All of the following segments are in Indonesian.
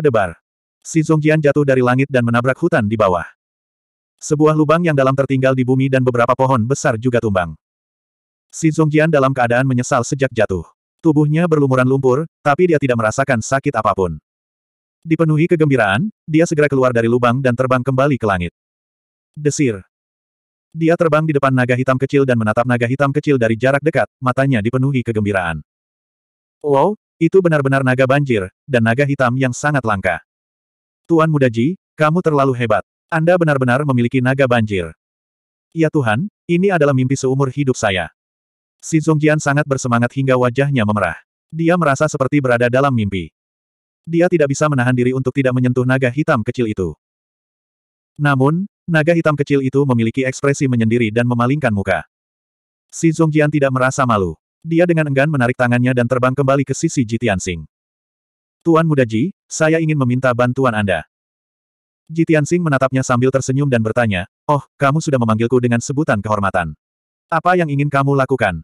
berdebar. Si Zongjian jatuh dari langit dan menabrak hutan di bawah. Sebuah lubang yang dalam tertinggal di bumi dan beberapa pohon besar juga tumbang. Si Zongjian dalam keadaan menyesal sejak jatuh. Tubuhnya berlumuran lumpur, tapi dia tidak merasakan sakit apapun. Dipenuhi kegembiraan, dia segera keluar dari lubang dan terbang kembali ke langit. Desir. Dia terbang di depan naga hitam kecil dan menatap naga hitam kecil dari jarak dekat, matanya dipenuhi kegembiraan. Wow, itu benar-benar naga banjir, dan naga hitam yang sangat langka. Tuan Muda Ji, kamu terlalu hebat. Anda benar-benar memiliki naga banjir. Ya Tuhan, ini adalah mimpi seumur hidup saya. Si Zongjian sangat bersemangat hingga wajahnya memerah. Dia merasa seperti berada dalam mimpi. Dia tidak bisa menahan diri untuk tidak menyentuh naga hitam kecil itu. Namun, naga hitam kecil itu memiliki ekspresi menyendiri dan memalingkan muka. Si Zongjian tidak merasa malu. Dia dengan enggan menarik tangannya dan terbang kembali ke sisi Jitiansing. Tuan Muda Ji, saya ingin meminta bantuan Anda. Jitiansing menatapnya sambil tersenyum dan bertanya, Oh, kamu sudah memanggilku dengan sebutan kehormatan. Apa yang ingin kamu lakukan?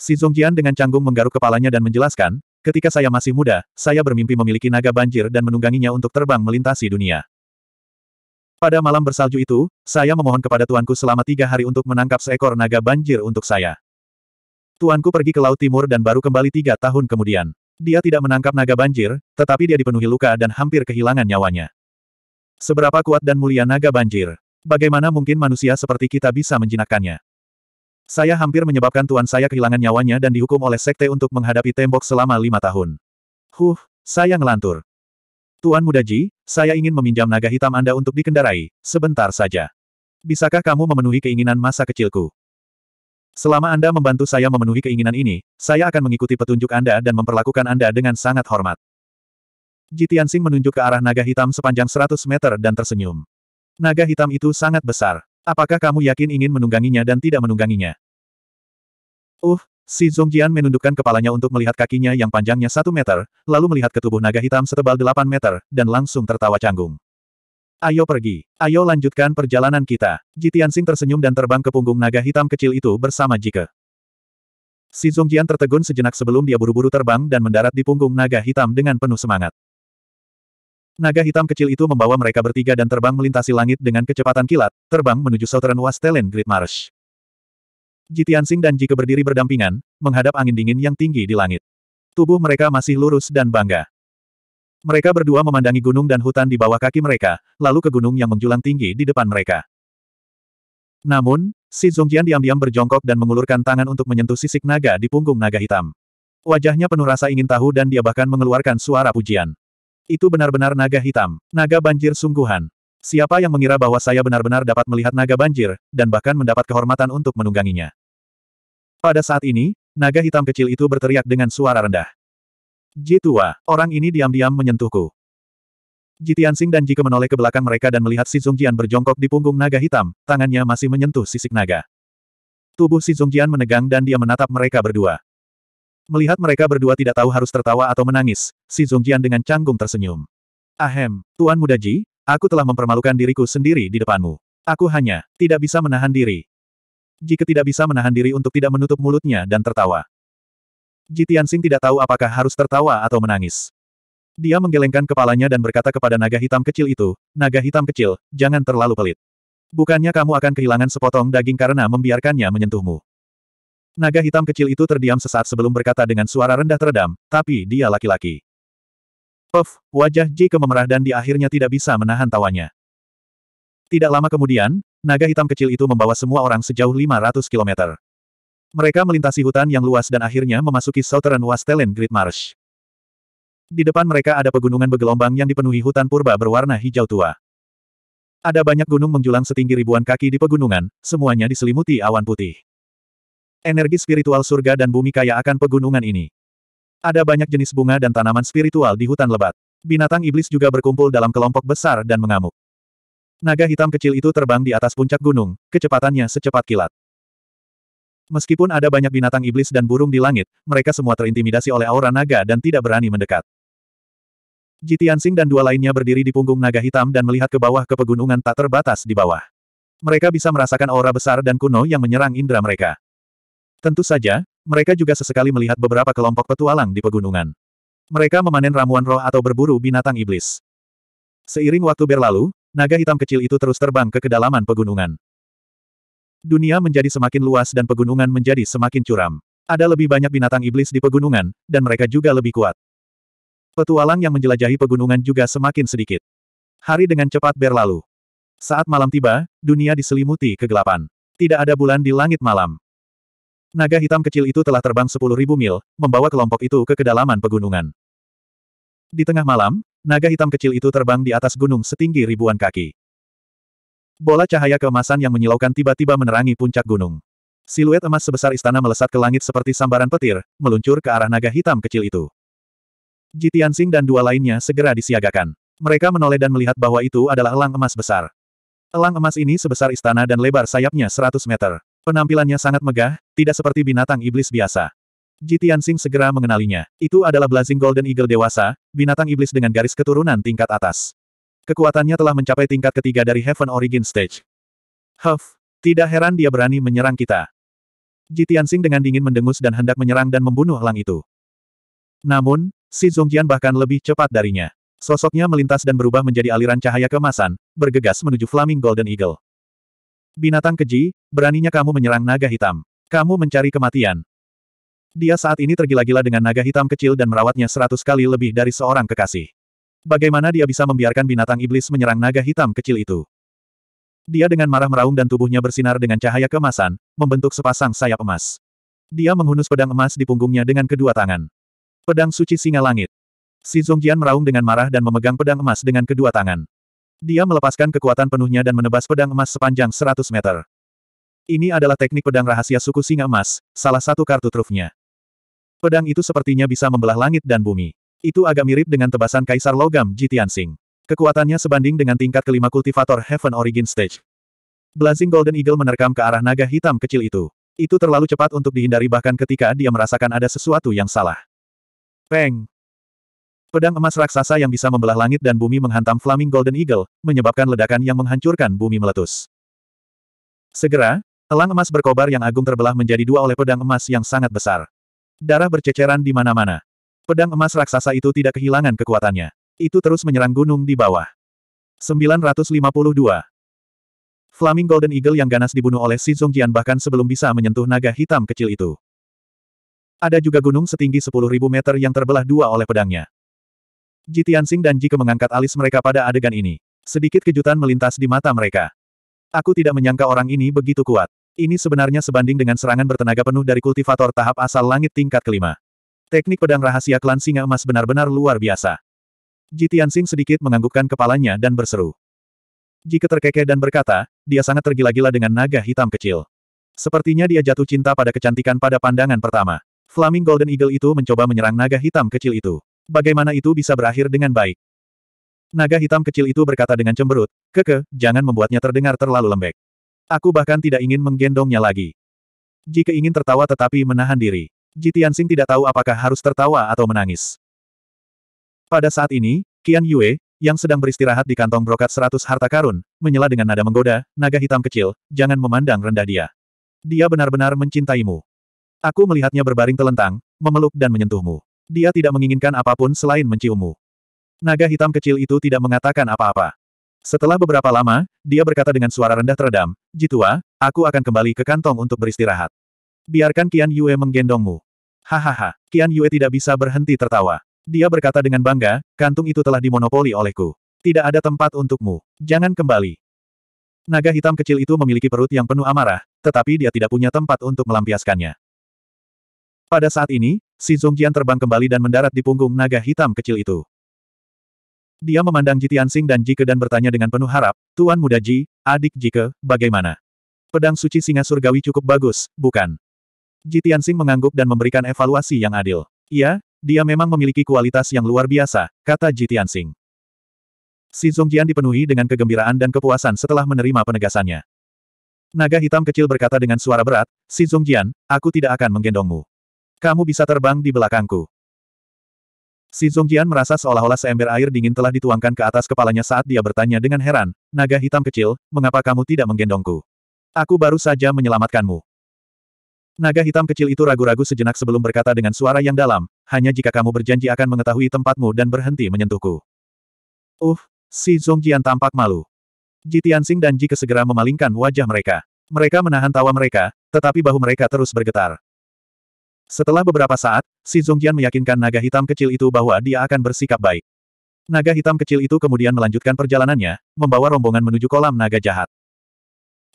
Si Zongjian dengan canggung menggaruk kepalanya dan menjelaskan, Ketika saya masih muda, saya bermimpi memiliki naga banjir dan menungganginya untuk terbang melintasi dunia. Pada malam bersalju itu, saya memohon kepada tuanku selama tiga hari untuk menangkap seekor naga banjir untuk saya. Tuanku pergi ke Laut Timur dan baru kembali tiga tahun kemudian. Dia tidak menangkap naga banjir, tetapi dia dipenuhi luka dan hampir kehilangan nyawanya. Seberapa kuat dan mulia naga banjir? Bagaimana mungkin manusia seperti kita bisa menjinakkannya? Saya hampir menyebabkan tuan saya kehilangan nyawanya dan dihukum oleh sekte untuk menghadapi tembok selama lima tahun. Huh, saya ngelantur. Tuan Mudaji, saya ingin meminjam naga hitam Anda untuk dikendarai, sebentar saja. Bisakah kamu memenuhi keinginan masa kecilku? Selama Anda membantu saya memenuhi keinginan ini, saya akan mengikuti petunjuk Anda dan memperlakukan Anda dengan sangat hormat. Jitiansing menunjuk ke arah naga hitam sepanjang 100 meter dan tersenyum. Naga hitam itu sangat besar. Apakah kamu yakin ingin menungganginya dan tidak menungganginya? Uh, si Zongjian menundukkan kepalanya untuk melihat kakinya yang panjangnya satu meter, lalu melihat ke tubuh naga hitam setebal 8 meter, dan langsung tertawa canggung. Ayo pergi. Ayo lanjutkan perjalanan kita. Jitiansing tersenyum dan terbang ke punggung naga hitam kecil itu bersama Jike. Si Zongjian tertegun sejenak sebelum dia buru-buru terbang dan mendarat di punggung naga hitam dengan penuh semangat. Naga hitam kecil itu membawa mereka bertiga dan terbang melintasi langit dengan kecepatan kilat, terbang menuju Southern Wastelen Great Marsh. Jitiansing dan Jike berdiri berdampingan, menghadap angin dingin yang tinggi di langit. Tubuh mereka masih lurus dan bangga. Mereka berdua memandangi gunung dan hutan di bawah kaki mereka, lalu ke gunung yang menjulang tinggi di depan mereka. Namun, si Zongjian diam-diam berjongkok dan mengulurkan tangan untuk menyentuh sisik naga di punggung naga hitam. Wajahnya penuh rasa ingin tahu dan dia bahkan mengeluarkan suara pujian. Itu benar-benar naga hitam, naga banjir sungguhan. Siapa yang mengira bahwa saya benar-benar dapat melihat naga banjir, dan bahkan mendapat kehormatan untuk menungganginya. Pada saat ini, naga hitam kecil itu berteriak dengan suara rendah. Ji tua, orang ini diam-diam menyentuhku. Ji Tianxing dan Ji Ke menoleh ke belakang mereka dan melihat Si Zongjian berjongkok di punggung naga hitam, tangannya masih menyentuh sisik naga. Tubuh Si Zongjian menegang dan dia menatap mereka berdua. Melihat mereka berdua tidak tahu harus tertawa atau menangis, Si Zongjian dengan canggung tersenyum. Ahem, Tuan Muda Ji, aku telah mempermalukan diriku sendiri di depanmu. Aku hanya, tidak bisa menahan diri. Ji Ke tidak bisa menahan diri untuk tidak menutup mulutnya dan tertawa. Ji Tianxing tidak tahu apakah harus tertawa atau menangis. Dia menggelengkan kepalanya dan berkata kepada naga hitam kecil itu, naga hitam kecil, jangan terlalu pelit. Bukannya kamu akan kehilangan sepotong daging karena membiarkannya menyentuhmu. Naga hitam kecil itu terdiam sesaat sebelum berkata dengan suara rendah teredam, tapi dia laki-laki. Puff, wajah Ji kememerah dan di akhirnya tidak bisa menahan tawanya. Tidak lama kemudian, naga hitam kecil itu membawa semua orang sejauh 500 kilometer. Mereka melintasi hutan yang luas dan akhirnya memasuki Southern Wastelen Great Marsh. Di depan mereka ada pegunungan bergelombang yang dipenuhi hutan purba berwarna hijau tua. Ada banyak gunung menjulang setinggi ribuan kaki di pegunungan, semuanya diselimuti awan putih. Energi spiritual surga dan bumi kaya akan pegunungan ini. Ada banyak jenis bunga dan tanaman spiritual di hutan lebat. Binatang iblis juga berkumpul dalam kelompok besar dan mengamuk. Naga hitam kecil itu terbang di atas puncak gunung, kecepatannya secepat kilat. Meskipun ada banyak binatang iblis dan burung di langit, mereka semua terintimidasi oleh aura naga dan tidak berani mendekat. Jitiansing dan dua lainnya berdiri di punggung naga hitam dan melihat ke bawah ke pegunungan tak terbatas di bawah. Mereka bisa merasakan aura besar dan kuno yang menyerang indera mereka. Tentu saja, mereka juga sesekali melihat beberapa kelompok petualang di pegunungan. Mereka memanen ramuan roh atau berburu binatang iblis. Seiring waktu berlalu, naga hitam kecil itu terus terbang ke kedalaman pegunungan. Dunia menjadi semakin luas dan pegunungan menjadi semakin curam. Ada lebih banyak binatang iblis di pegunungan, dan mereka juga lebih kuat. Petualang yang menjelajahi pegunungan juga semakin sedikit. Hari dengan cepat berlalu. Saat malam tiba, dunia diselimuti kegelapan. Tidak ada bulan di langit malam. Naga hitam kecil itu telah terbang 10.000 mil, membawa kelompok itu ke kedalaman pegunungan. Di tengah malam, naga hitam kecil itu terbang di atas gunung setinggi ribuan kaki. Bola cahaya keemasan yang menyilaukan tiba-tiba menerangi puncak gunung. Siluet emas sebesar istana melesat ke langit seperti sambaran petir, meluncur ke arah naga hitam kecil itu. Jitiansing dan dua lainnya segera disiagakan. Mereka menoleh dan melihat bahwa itu adalah elang emas besar. Elang emas ini sebesar istana dan lebar sayapnya 100 meter. Penampilannya sangat megah, tidak seperti binatang iblis biasa. Jitiansing segera mengenalinya. Itu adalah Blazing Golden Eagle dewasa, binatang iblis dengan garis keturunan tingkat atas. Kekuatannya telah mencapai tingkat ketiga dari Heaven Origin Stage. Huff, tidak heran dia berani menyerang kita. Ji Tianxing dengan dingin mendengus dan hendak menyerang dan membunuh elang itu. Namun, si Zongjian bahkan lebih cepat darinya. Sosoknya melintas dan berubah menjadi aliran cahaya kemasan, bergegas menuju Flaming Golden Eagle. Binatang keji, beraninya kamu menyerang naga hitam. Kamu mencari kematian. Dia saat ini tergila-gila dengan naga hitam kecil dan merawatnya seratus kali lebih dari seorang kekasih. Bagaimana dia bisa membiarkan binatang iblis menyerang naga hitam kecil itu? Dia dengan marah meraung dan tubuhnya bersinar dengan cahaya kemasan, membentuk sepasang sayap emas. Dia menghunus pedang emas di punggungnya dengan kedua tangan. Pedang suci singa langit. Si Zongjian meraung dengan marah dan memegang pedang emas dengan kedua tangan. Dia melepaskan kekuatan penuhnya dan menebas pedang emas sepanjang 100 meter. Ini adalah teknik pedang rahasia suku singa emas, salah satu kartu trufnya. Pedang itu sepertinya bisa membelah langit dan bumi. Itu agak mirip dengan tebasan Kaisar Logam Sing. Kekuatannya sebanding dengan tingkat kelima kultivator Heaven Origin Stage. Blazing Golden Eagle menerkam ke arah naga hitam kecil itu. Itu terlalu cepat untuk dihindari bahkan ketika dia merasakan ada sesuatu yang salah. Peng! Pedang emas raksasa yang bisa membelah langit dan bumi menghantam Flaming Golden Eagle, menyebabkan ledakan yang menghancurkan bumi meletus. Segera, elang emas berkobar yang agung terbelah menjadi dua oleh pedang emas yang sangat besar. Darah berceceran di mana-mana. Pedang emas raksasa itu tidak kehilangan kekuatannya. Itu terus menyerang gunung di bawah. 952. Flaming Golden Eagle yang ganas dibunuh oleh Si Zongjian bahkan sebelum bisa menyentuh naga hitam kecil itu. Ada juga gunung setinggi 10.000 meter yang terbelah dua oleh pedangnya. Ji Tianxing dan Ji Ke mengangkat alis mereka pada adegan ini. Sedikit kejutan melintas di mata mereka. Aku tidak menyangka orang ini begitu kuat. Ini sebenarnya sebanding dengan serangan bertenaga penuh dari kultivator tahap asal langit tingkat kelima. Teknik pedang rahasia klan singa emas benar-benar luar biasa. Ji Tianxing sedikit menganggukkan kepalanya dan berseru. Jika terkekeh dan berkata, dia sangat tergila-gila dengan naga hitam kecil. Sepertinya dia jatuh cinta pada kecantikan pada pandangan pertama. Flaming Golden Eagle itu mencoba menyerang naga hitam kecil itu. Bagaimana itu bisa berakhir dengan baik? Naga hitam kecil itu berkata dengan cemberut, Keke, jangan membuatnya terdengar terlalu lembek. Aku bahkan tidak ingin menggendongnya lagi. Jika ingin tertawa tetapi menahan diri. Jitian Tianxing tidak tahu apakah harus tertawa atau menangis. Pada saat ini, Qian Yue, yang sedang beristirahat di kantong brokat seratus harta karun, menyela dengan nada menggoda, naga hitam kecil, jangan memandang rendah dia. Dia benar-benar mencintaimu. Aku melihatnya berbaring telentang, memeluk dan menyentuhmu. Dia tidak menginginkan apapun selain menciummu. Naga hitam kecil itu tidak mengatakan apa-apa. Setelah beberapa lama, dia berkata dengan suara rendah teredam, Jitua, aku akan kembali ke kantong untuk beristirahat. Biarkan Qian Yue menggendongmu. Hahaha, Qian Yue tidak bisa berhenti tertawa. Dia berkata dengan bangga, kantung itu telah dimonopoli olehku. Tidak ada tempat untukmu. Jangan kembali. Naga hitam kecil itu memiliki perut yang penuh amarah, tetapi dia tidak punya tempat untuk melampiaskannya. Pada saat ini, si Zongjian terbang kembali dan mendarat di punggung naga hitam kecil itu. Dia memandang Jitiansing dan Jike dan bertanya dengan penuh harap, Tuan Muda Ji, adik Ji Ke, bagaimana? Pedang suci singa surgawi cukup bagus, bukan? Jitian Tianxing mengangguk dan memberikan evaluasi yang adil. Iya, dia memang memiliki kualitas yang luar biasa, kata Jitian Tianxing. Si Zongjian dipenuhi dengan kegembiraan dan kepuasan setelah menerima penegasannya. Naga hitam kecil berkata dengan suara berat, Si Zongjian, aku tidak akan menggendongmu. Kamu bisa terbang di belakangku. Si Zongjian merasa seolah-olah seember air dingin telah dituangkan ke atas kepalanya saat dia bertanya dengan heran, naga hitam kecil, mengapa kamu tidak menggendongku? Aku baru saja menyelamatkanmu. Naga hitam kecil itu ragu-ragu sejenak sebelum berkata dengan suara yang dalam, hanya jika kamu berjanji akan mengetahui tempatmu dan berhenti menyentuhku. Uh, si Zongjian tampak malu. Ji Tianxing dan Ji segera memalingkan wajah mereka. Mereka menahan tawa mereka, tetapi bahu mereka terus bergetar. Setelah beberapa saat, si Zongjian meyakinkan naga hitam kecil itu bahwa dia akan bersikap baik. Naga hitam kecil itu kemudian melanjutkan perjalanannya, membawa rombongan menuju kolam naga jahat.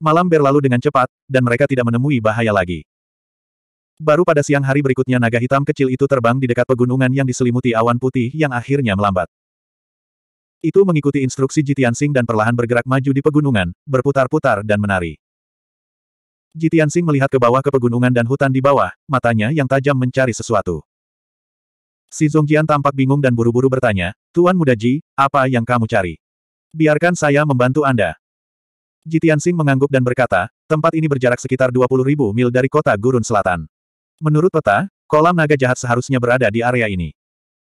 Malam berlalu dengan cepat, dan mereka tidak menemui bahaya lagi. Baru pada siang hari berikutnya naga hitam kecil itu terbang di dekat pegunungan yang diselimuti awan putih yang akhirnya melambat. Itu mengikuti instruksi Jitiansing dan perlahan bergerak maju di pegunungan, berputar-putar dan menari. Jitiansing melihat ke bawah ke pegunungan dan hutan di bawah, matanya yang tajam mencari sesuatu. Si Zongjian tampak bingung dan buru-buru bertanya, Tuan Muda Ji, apa yang kamu cari? Biarkan saya membantu Anda. Jitiansing mengangguk dan berkata, tempat ini berjarak sekitar 20.000 mil dari kota Gurun Selatan. Menurut peta, kolam naga jahat seharusnya berada di area ini.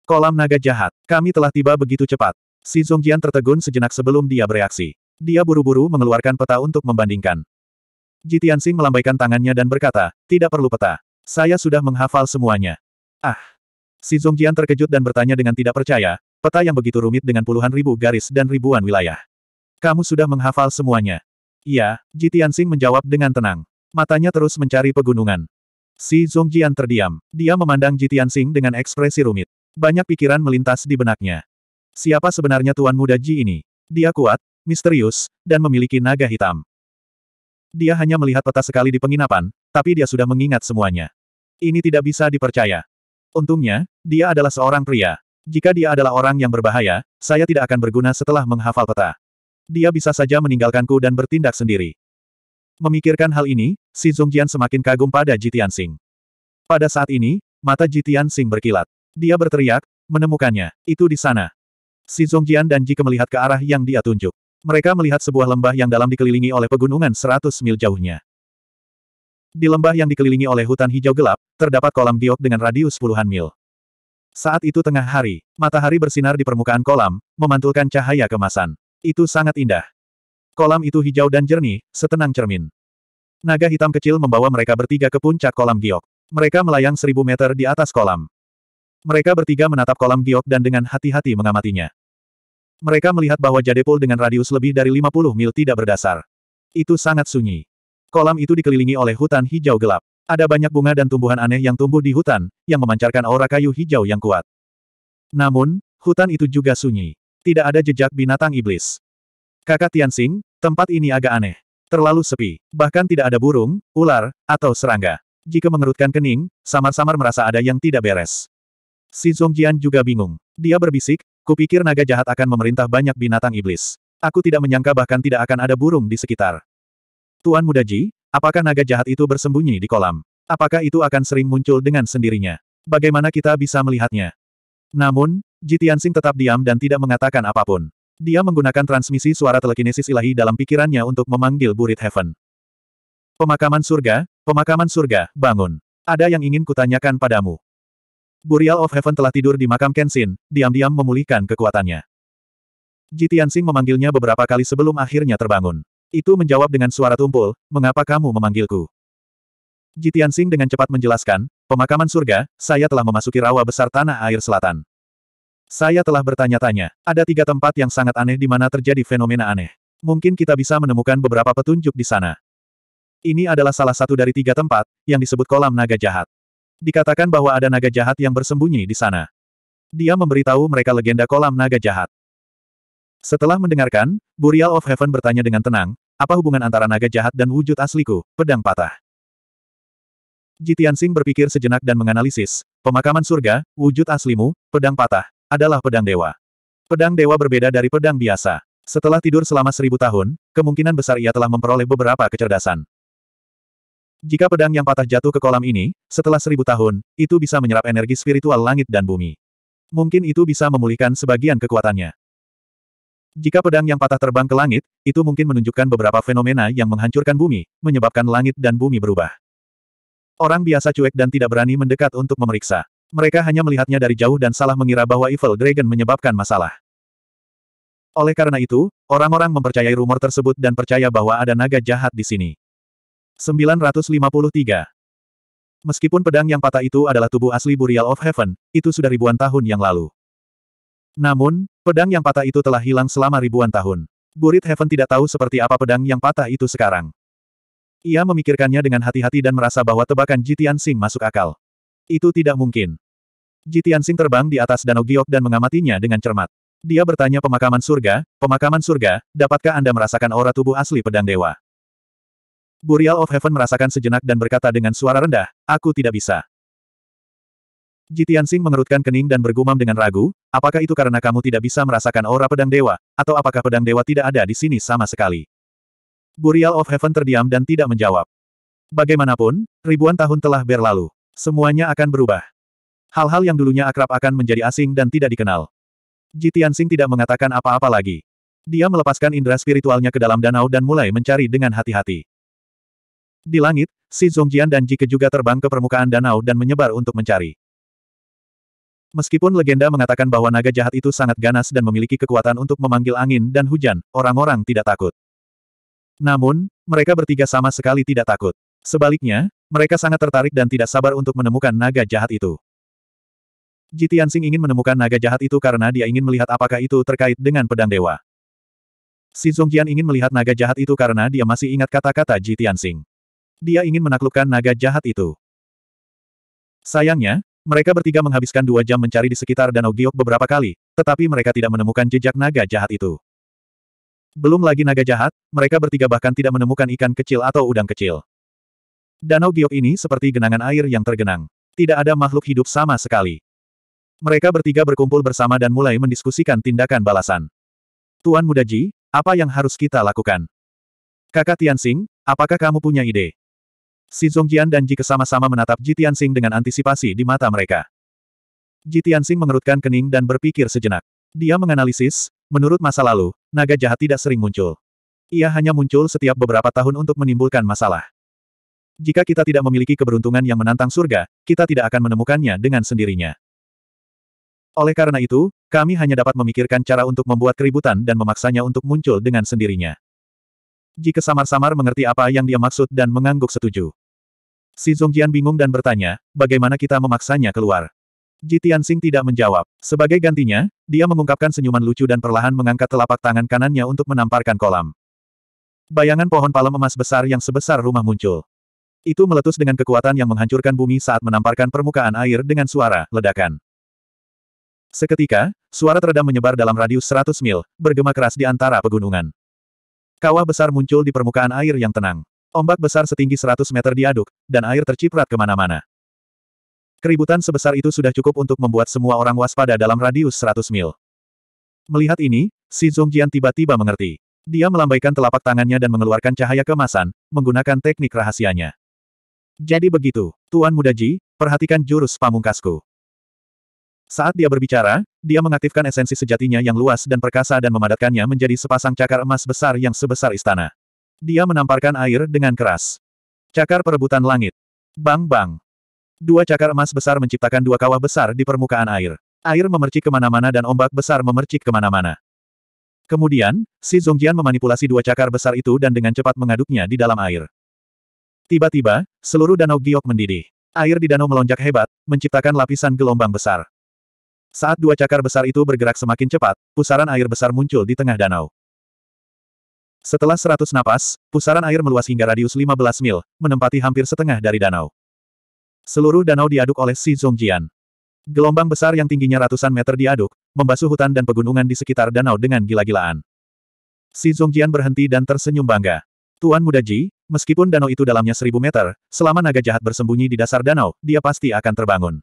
Kolam naga jahat, kami telah tiba begitu cepat. Si Zongjian tertegun sejenak sebelum dia bereaksi. Dia buru-buru mengeluarkan peta untuk membandingkan. Jitiansing melambaikan tangannya dan berkata, tidak perlu peta. Saya sudah menghafal semuanya. Ah! Si Zongjian terkejut dan bertanya dengan tidak percaya, peta yang begitu rumit dengan puluhan ribu garis dan ribuan wilayah. Kamu sudah menghafal semuanya. Iya, Jitiansing menjawab dengan tenang. Matanya terus mencari pegunungan. Si Zongjian terdiam. Dia memandang Jitian Sing dengan ekspresi rumit. Banyak pikiran melintas di benaknya. Siapa sebenarnya tuan muda Ji ini? Dia kuat, misterius, dan memiliki naga hitam. Dia hanya melihat peta sekali di penginapan, tapi dia sudah mengingat semuanya. Ini tidak bisa dipercaya. Untungnya, dia adalah seorang pria. Jika dia adalah orang yang berbahaya, saya tidak akan berguna setelah menghafal peta. Dia bisa saja meninggalkanku dan bertindak sendiri. Memikirkan hal ini, si Zongjian semakin kagum pada Jitian Sing. Pada saat ini, mata Jitian Sing berkilat. Dia berteriak, menemukannya, itu di sana. Si Zongjian dan Jike melihat ke arah yang dia tunjuk. Mereka melihat sebuah lembah yang dalam dikelilingi oleh pegunungan seratus mil jauhnya. Di lembah yang dikelilingi oleh hutan hijau gelap, terdapat kolam giok dengan radius puluhan mil. Saat itu tengah hari, matahari bersinar di permukaan kolam, memantulkan cahaya kemasan. Itu sangat indah. Kolam itu hijau dan jernih, setenang cermin. Naga hitam kecil membawa mereka bertiga ke puncak kolam giok. Mereka melayang seribu meter di atas kolam. Mereka bertiga menatap kolam giok dan dengan hati-hati mengamatinya. Mereka melihat bahwa jadepul dengan radius lebih dari 50 mil tidak berdasar. Itu sangat sunyi. Kolam itu dikelilingi oleh hutan hijau gelap. Ada banyak bunga dan tumbuhan aneh yang tumbuh di hutan, yang memancarkan aura kayu hijau yang kuat. Namun, hutan itu juga sunyi. Tidak ada jejak binatang iblis. Kakak Tianxing, tempat ini agak aneh. Terlalu sepi. Bahkan tidak ada burung, ular, atau serangga. Jika mengerutkan kening, samar-samar merasa ada yang tidak beres. Si Zongjian juga bingung. Dia berbisik, kupikir naga jahat akan memerintah banyak binatang iblis. Aku tidak menyangka bahkan tidak akan ada burung di sekitar. Tuan Muda Ji, apakah naga jahat itu bersembunyi di kolam? Apakah itu akan sering muncul dengan sendirinya? Bagaimana kita bisa melihatnya? Namun, Tianxing tetap diam dan tidak mengatakan apapun. Dia menggunakan transmisi suara telekinesis ilahi dalam pikirannya untuk memanggil Burit Heaven. Pemakaman surga, pemakaman surga, bangun. Ada yang ingin kutanyakan padamu. Burial of Heaven telah tidur di makam Kenshin, diam-diam memulihkan kekuatannya. Jitiansing memanggilnya beberapa kali sebelum akhirnya terbangun. Itu menjawab dengan suara tumpul, mengapa kamu memanggilku? Jitiansing dengan cepat menjelaskan, pemakaman surga, saya telah memasuki rawa besar tanah air selatan. Saya telah bertanya-tanya, ada tiga tempat yang sangat aneh di mana terjadi fenomena aneh. Mungkin kita bisa menemukan beberapa petunjuk di sana. Ini adalah salah satu dari tiga tempat, yang disebut kolam naga jahat. Dikatakan bahwa ada naga jahat yang bersembunyi di sana. Dia memberitahu mereka legenda kolam naga jahat. Setelah mendengarkan, Burial of Heaven bertanya dengan tenang, apa hubungan antara naga jahat dan wujud asliku, pedang patah? Jitian Singh berpikir sejenak dan menganalisis, pemakaman surga, wujud aslimu, pedang patah, adalah pedang dewa. Pedang dewa berbeda dari pedang biasa. Setelah tidur selama seribu tahun, kemungkinan besar ia telah memperoleh beberapa kecerdasan. Jika pedang yang patah jatuh ke kolam ini, setelah seribu tahun, itu bisa menyerap energi spiritual langit dan bumi. Mungkin itu bisa memulihkan sebagian kekuatannya. Jika pedang yang patah terbang ke langit, itu mungkin menunjukkan beberapa fenomena yang menghancurkan bumi, menyebabkan langit dan bumi berubah. Orang biasa cuek dan tidak berani mendekat untuk memeriksa. Mereka hanya melihatnya dari jauh dan salah mengira bahwa Evil Dragon menyebabkan masalah. Oleh karena itu, orang-orang mempercayai rumor tersebut dan percaya bahwa ada naga jahat di sini. 953. Meskipun pedang yang patah itu adalah tubuh asli Burial of Heaven, itu sudah ribuan tahun yang lalu. Namun, pedang yang patah itu telah hilang selama ribuan tahun. Burit Heaven tidak tahu seperti apa pedang yang patah itu sekarang. Ia memikirkannya dengan hati-hati dan merasa bahwa tebakan Jitian Sing masuk akal. Itu tidak mungkin. Tianxing terbang di atas Danau Giok dan mengamatinya dengan cermat. Dia bertanya pemakaman surga, pemakaman surga, dapatkah Anda merasakan aura tubuh asli pedang dewa? Burial of Heaven merasakan sejenak dan berkata dengan suara rendah, aku tidak bisa. Tianxing mengerutkan kening dan bergumam dengan ragu, apakah itu karena kamu tidak bisa merasakan aura pedang dewa, atau apakah pedang dewa tidak ada di sini sama sekali? Burial of Heaven terdiam dan tidak menjawab. Bagaimanapun, ribuan tahun telah berlalu. Semuanya akan berubah. Hal-hal yang dulunya akrab akan menjadi asing dan tidak dikenal. Sing tidak mengatakan apa-apa lagi. Dia melepaskan indera spiritualnya ke dalam danau dan mulai mencari dengan hati-hati. Di langit, si Zongjian dan Ji Ke juga terbang ke permukaan danau dan menyebar untuk mencari. Meskipun legenda mengatakan bahwa naga jahat itu sangat ganas dan memiliki kekuatan untuk memanggil angin dan hujan, orang-orang tidak takut. Namun, mereka bertiga sama sekali tidak takut. Sebaliknya, mereka sangat tertarik dan tidak sabar untuk menemukan naga jahat itu. Jitiansing ingin menemukan naga jahat itu karena dia ingin melihat apakah itu terkait dengan pedang dewa. Si Zongjian ingin melihat naga jahat itu karena dia masih ingat kata-kata Jitiansing. Dia ingin menaklukkan naga jahat itu. Sayangnya, mereka bertiga menghabiskan dua jam mencari di sekitar Danau Giok beberapa kali, tetapi mereka tidak menemukan jejak naga jahat itu. Belum lagi naga jahat, mereka bertiga bahkan tidak menemukan ikan kecil atau udang kecil. Danau giok ini seperti genangan air yang tergenang. Tidak ada makhluk hidup sama sekali. Mereka bertiga berkumpul bersama dan mulai mendiskusikan tindakan balasan. Tuan Muda Ji, apa yang harus kita lakukan? Kakak Tianxing, apakah kamu punya ide? Si Zhongjian dan Ji kesama-sama menatap Ji Tianxing dengan antisipasi di mata mereka. Ji Tianxing mengerutkan kening dan berpikir sejenak. Dia menganalisis, menurut masa lalu, naga jahat tidak sering muncul. Ia hanya muncul setiap beberapa tahun untuk menimbulkan masalah. Jika kita tidak memiliki keberuntungan yang menantang surga, kita tidak akan menemukannya dengan sendirinya. Oleh karena itu, kami hanya dapat memikirkan cara untuk membuat keributan dan memaksanya untuk muncul dengan sendirinya. Jika samar-samar mengerti apa yang dia maksud dan mengangguk setuju. Si Zongjian bingung dan bertanya, bagaimana kita memaksanya keluar? Ji Tianxing tidak menjawab. Sebagai gantinya, dia mengungkapkan senyuman lucu dan perlahan mengangkat telapak tangan kanannya untuk menamparkan kolam. Bayangan pohon palem emas besar yang sebesar rumah muncul. Itu meletus dengan kekuatan yang menghancurkan bumi saat menamparkan permukaan air dengan suara ledakan. Seketika, suara teredam menyebar dalam radius 100 mil, bergema keras di antara pegunungan. Kawah besar muncul di permukaan air yang tenang. Ombak besar setinggi 100 meter diaduk, dan air terciprat kemana-mana. Keributan sebesar itu sudah cukup untuk membuat semua orang waspada dalam radius 100 mil. Melihat ini, si Zongjian tiba-tiba mengerti. Dia melambaikan telapak tangannya dan mengeluarkan cahaya kemasan, menggunakan teknik rahasianya. Jadi begitu, Tuan Muda Ji, perhatikan jurus pamungkasku. Saat dia berbicara, dia mengaktifkan esensi sejatinya yang luas dan perkasa dan memadatkannya menjadi sepasang cakar emas besar yang sebesar istana. Dia menamparkan air dengan keras. Cakar perebutan langit. Bang-bang. Dua cakar emas besar menciptakan dua kawah besar di permukaan air. Air memercik kemana-mana dan ombak besar memercik kemana-mana. Kemudian, si Zongjian memanipulasi dua cakar besar itu dan dengan cepat mengaduknya di dalam air. Tiba-tiba, seluruh danau giok mendidih. Air di danau melonjak hebat, menciptakan lapisan gelombang besar. Saat dua cakar besar itu bergerak semakin cepat, pusaran air besar muncul di tengah danau. Setelah seratus napas, pusaran air meluas hingga radius 15 mil, menempati hampir setengah dari danau. Seluruh danau diaduk oleh Si Zongjian. Gelombang besar yang tingginya ratusan meter diaduk, membasuh hutan dan pegunungan di sekitar danau dengan gila-gilaan. Si Zongjian berhenti dan tersenyum bangga. Tuan Muda Ji, Meskipun danau itu dalamnya seribu meter, selama naga jahat bersembunyi di dasar danau, dia pasti akan terbangun.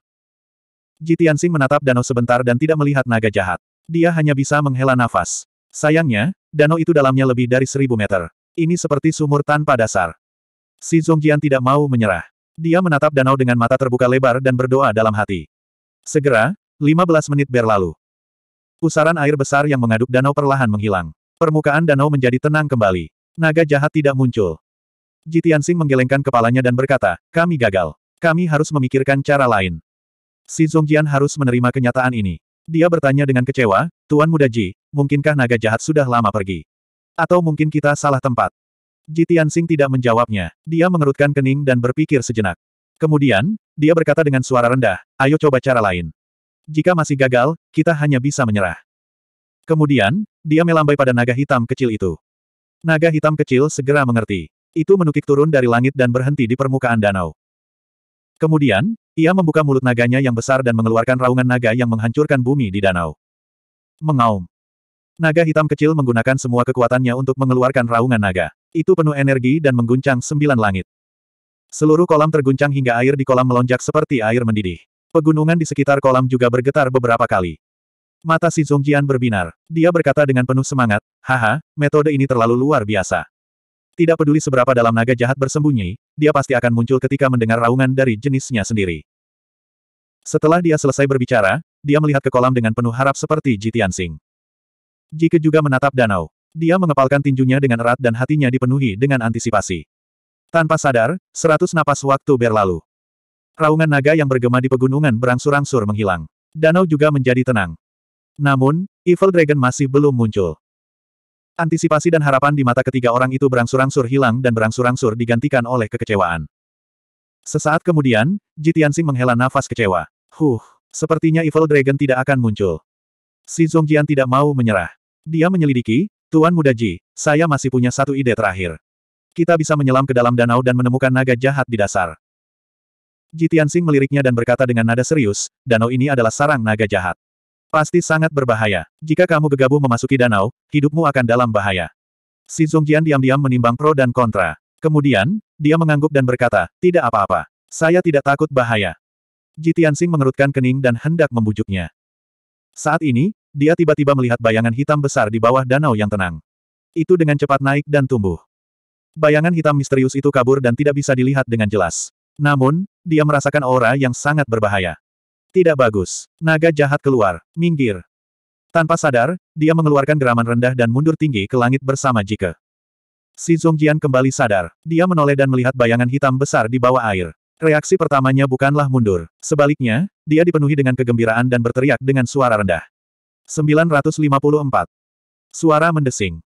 Jitiansing menatap danau sebentar dan tidak melihat naga jahat. Dia hanya bisa menghela nafas. Sayangnya, danau itu dalamnya lebih dari seribu meter. Ini seperti sumur tanpa dasar. Si Zongjian tidak mau menyerah. Dia menatap danau dengan mata terbuka lebar dan berdoa dalam hati. Segera, 15 menit berlalu. Pusaran air besar yang mengaduk danau perlahan menghilang. Permukaan danau menjadi tenang kembali. Naga jahat tidak muncul. Jitian Sing menggelengkan kepalanya dan berkata, kami gagal. Kami harus memikirkan cara lain. Si Zongjian harus menerima kenyataan ini. Dia bertanya dengan kecewa, Tuan Muda Ji, mungkinkah naga jahat sudah lama pergi? Atau mungkin kita salah tempat? Jitian Sing tidak menjawabnya. Dia mengerutkan kening dan berpikir sejenak. Kemudian, dia berkata dengan suara rendah, ayo coba cara lain. Jika masih gagal, kita hanya bisa menyerah. Kemudian, dia melambai pada naga hitam kecil itu. Naga hitam kecil segera mengerti. Itu menukik turun dari langit dan berhenti di permukaan danau. Kemudian, ia membuka mulut naganya yang besar dan mengeluarkan raungan naga yang menghancurkan bumi di danau. Mengaum. Naga hitam kecil menggunakan semua kekuatannya untuk mengeluarkan raungan naga. Itu penuh energi dan mengguncang sembilan langit. Seluruh kolam terguncang hingga air di kolam melonjak seperti air mendidih. Pegunungan di sekitar kolam juga bergetar beberapa kali. Mata si Zongjian berbinar. Dia berkata dengan penuh semangat, Haha, metode ini terlalu luar biasa. Tidak peduli seberapa dalam naga jahat bersembunyi, dia pasti akan muncul ketika mendengar raungan dari jenisnya sendiri. Setelah dia selesai berbicara, dia melihat ke kolam dengan penuh harap seperti Jitian Tianxing. Jika juga menatap danau. Dia mengepalkan tinjunya dengan erat dan hatinya dipenuhi dengan antisipasi. Tanpa sadar, seratus napas waktu berlalu. Raungan naga yang bergema di pegunungan berangsur-angsur menghilang. Danau juga menjadi tenang. Namun, Evil Dragon masih belum muncul. Antisipasi dan harapan di mata ketiga orang itu berangsur-angsur hilang dan berangsur-angsur digantikan oleh kekecewaan. Sesaat kemudian, Jitiansing menghela nafas kecewa. Huh, sepertinya Evil Dragon tidak akan muncul. Si Zongjian tidak mau menyerah. Dia menyelidiki, Tuan Muda Ji, saya masih punya satu ide terakhir. Kita bisa menyelam ke dalam danau dan menemukan naga jahat di dasar. Jitiansing meliriknya dan berkata dengan nada serius, danau ini adalah sarang naga jahat. Pasti sangat berbahaya. Jika kamu gegabah memasuki danau, hidupmu akan dalam bahaya. Si Zongjian diam-diam menimbang pro dan kontra. Kemudian, dia mengangguk dan berkata, tidak apa-apa. Saya tidak takut bahaya. Ji Tianxing mengerutkan kening dan hendak membujuknya. Saat ini, dia tiba-tiba melihat bayangan hitam besar di bawah danau yang tenang. Itu dengan cepat naik dan tumbuh. Bayangan hitam misterius itu kabur dan tidak bisa dilihat dengan jelas. Namun, dia merasakan aura yang sangat berbahaya. Tidak bagus. Naga jahat keluar. Minggir. Tanpa sadar, dia mengeluarkan geraman rendah dan mundur tinggi ke langit bersama Jike. Si Zongjian kembali sadar. Dia menoleh dan melihat bayangan hitam besar di bawah air. Reaksi pertamanya bukanlah mundur. Sebaliknya, dia dipenuhi dengan kegembiraan dan berteriak dengan suara rendah. 954. Suara mendesing.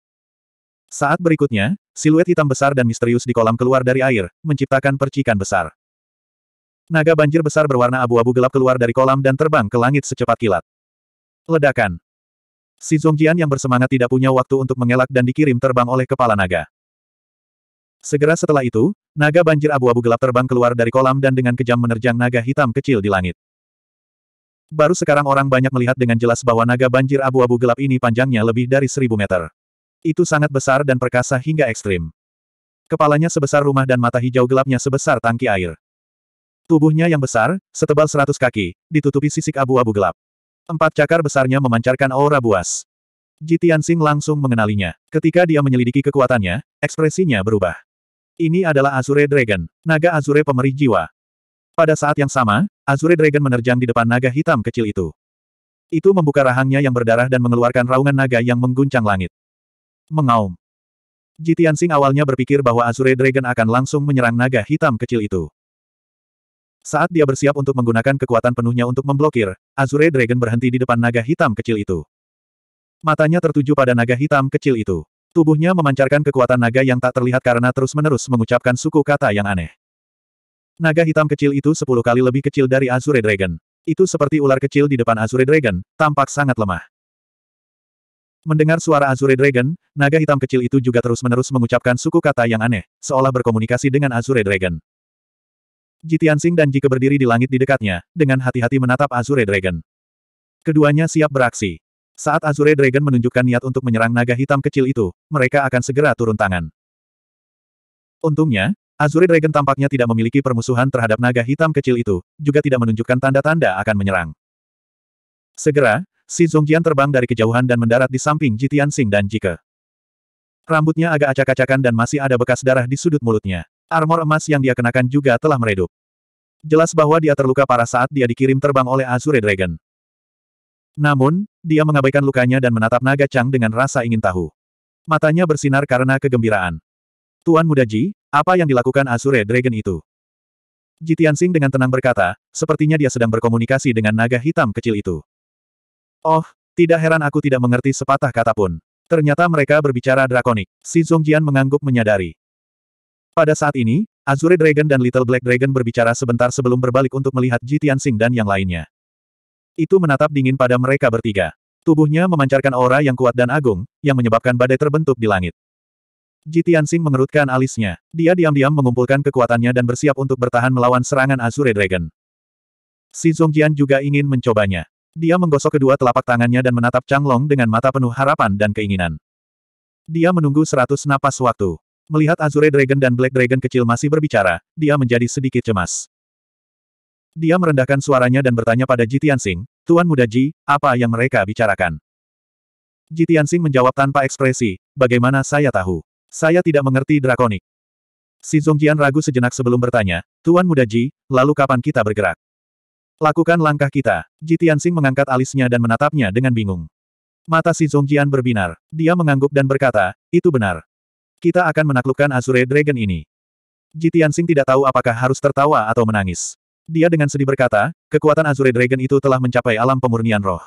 Saat berikutnya, siluet hitam besar dan misterius di kolam keluar dari air, menciptakan percikan besar. Naga banjir besar berwarna abu-abu gelap keluar dari kolam dan terbang ke langit secepat kilat. Ledakan. Si Zongjian yang bersemangat tidak punya waktu untuk mengelak dan dikirim terbang oleh kepala naga. Segera setelah itu, naga banjir abu-abu gelap terbang keluar dari kolam dan dengan kejam menerjang naga hitam kecil di langit. Baru sekarang orang banyak melihat dengan jelas bahwa naga banjir abu-abu gelap ini panjangnya lebih dari seribu meter. Itu sangat besar dan perkasa hingga ekstrim. Kepalanya sebesar rumah dan mata hijau gelapnya sebesar tangki air. Tubuhnya yang besar, setebal seratus kaki, ditutupi sisik abu-abu gelap. Empat cakar besarnya memancarkan aura buas. Ji langsung mengenalinya. Ketika dia menyelidiki kekuatannya, ekspresinya berubah. Ini adalah Azure Dragon, naga Azure pemerih jiwa. Pada saat yang sama, Azure Dragon menerjang di depan naga hitam kecil itu. Itu membuka rahangnya yang berdarah dan mengeluarkan raungan naga yang mengguncang langit. Mengaum. Ji awalnya berpikir bahwa Azure Dragon akan langsung menyerang naga hitam kecil itu. Saat dia bersiap untuk menggunakan kekuatan penuhnya untuk memblokir, Azure Dragon berhenti di depan naga hitam kecil itu. Matanya tertuju pada naga hitam kecil itu. Tubuhnya memancarkan kekuatan naga yang tak terlihat karena terus-menerus mengucapkan suku kata yang aneh. Naga hitam kecil itu sepuluh kali lebih kecil dari Azure Dragon. Itu seperti ular kecil di depan Azure Dragon, tampak sangat lemah. Mendengar suara Azure Dragon, naga hitam kecil itu juga terus-menerus mengucapkan suku kata yang aneh, seolah berkomunikasi dengan Azure Dragon. Jitiansing dan Jike berdiri di langit di dekatnya, dengan hati-hati menatap Azure Dragon. Keduanya siap beraksi. Saat Azure Dragon menunjukkan niat untuk menyerang naga hitam kecil itu, mereka akan segera turun tangan. Untungnya, Azure Dragon tampaknya tidak memiliki permusuhan terhadap naga hitam kecil itu, juga tidak menunjukkan tanda-tanda akan menyerang. Segera, si Zongjian terbang dari kejauhan dan mendarat di samping Jitiansing Tianxing dan Jike. Rambutnya agak acak-acakan dan masih ada bekas darah di sudut mulutnya. Armor emas yang dia kenakan juga telah meredup. Jelas bahwa dia terluka parah saat dia dikirim terbang oleh Azure Dragon. Namun, dia mengabaikan lukanya dan menatap naga Chang dengan rasa ingin tahu. Matanya bersinar karena kegembiraan. Tuan Muda Ji, apa yang dilakukan Azure Dragon itu? Tianxing dengan tenang berkata, sepertinya dia sedang berkomunikasi dengan naga hitam kecil itu. Oh, tidak heran aku tidak mengerti sepatah kata pun. Ternyata mereka berbicara drakonik. Si Zongjian mengangguk menyadari. Pada saat ini, Azure Dragon dan Little Black Dragon berbicara sebentar sebelum berbalik untuk melihat Ji Tianxing dan yang lainnya. Itu menatap dingin pada mereka bertiga. Tubuhnya memancarkan aura yang kuat dan agung, yang menyebabkan badai terbentuk di langit. Ji Tianxing mengerutkan alisnya. Dia diam-diam mengumpulkan kekuatannya dan bersiap untuk bertahan melawan serangan Azure Dragon. Si Zongjian juga ingin mencobanya. Dia menggosok kedua telapak tangannya dan menatap Chang Long dengan mata penuh harapan dan keinginan. Dia menunggu seratus napas waktu. Melihat Azure Dragon dan Black Dragon kecil masih berbicara, dia menjadi sedikit cemas. Dia merendahkan suaranya dan bertanya pada Ji Tianxing, Tuan Muda Ji, apa yang mereka bicarakan? Ji Tianxing menjawab tanpa ekspresi, bagaimana saya tahu? Saya tidak mengerti drakonik. Si Zongjian ragu sejenak sebelum bertanya, Tuan Muda Ji, lalu kapan kita bergerak? Lakukan langkah kita. Ji Tianxing mengangkat alisnya dan menatapnya dengan bingung. Mata si Zongjian berbinar. Dia mengangguk dan berkata, itu benar. Kita akan menaklukkan Azure Dragon ini. Jitiansing Tianxing tidak tahu apakah harus tertawa atau menangis. Dia dengan sedih berkata, kekuatan Azure Dragon itu telah mencapai alam pemurnian roh.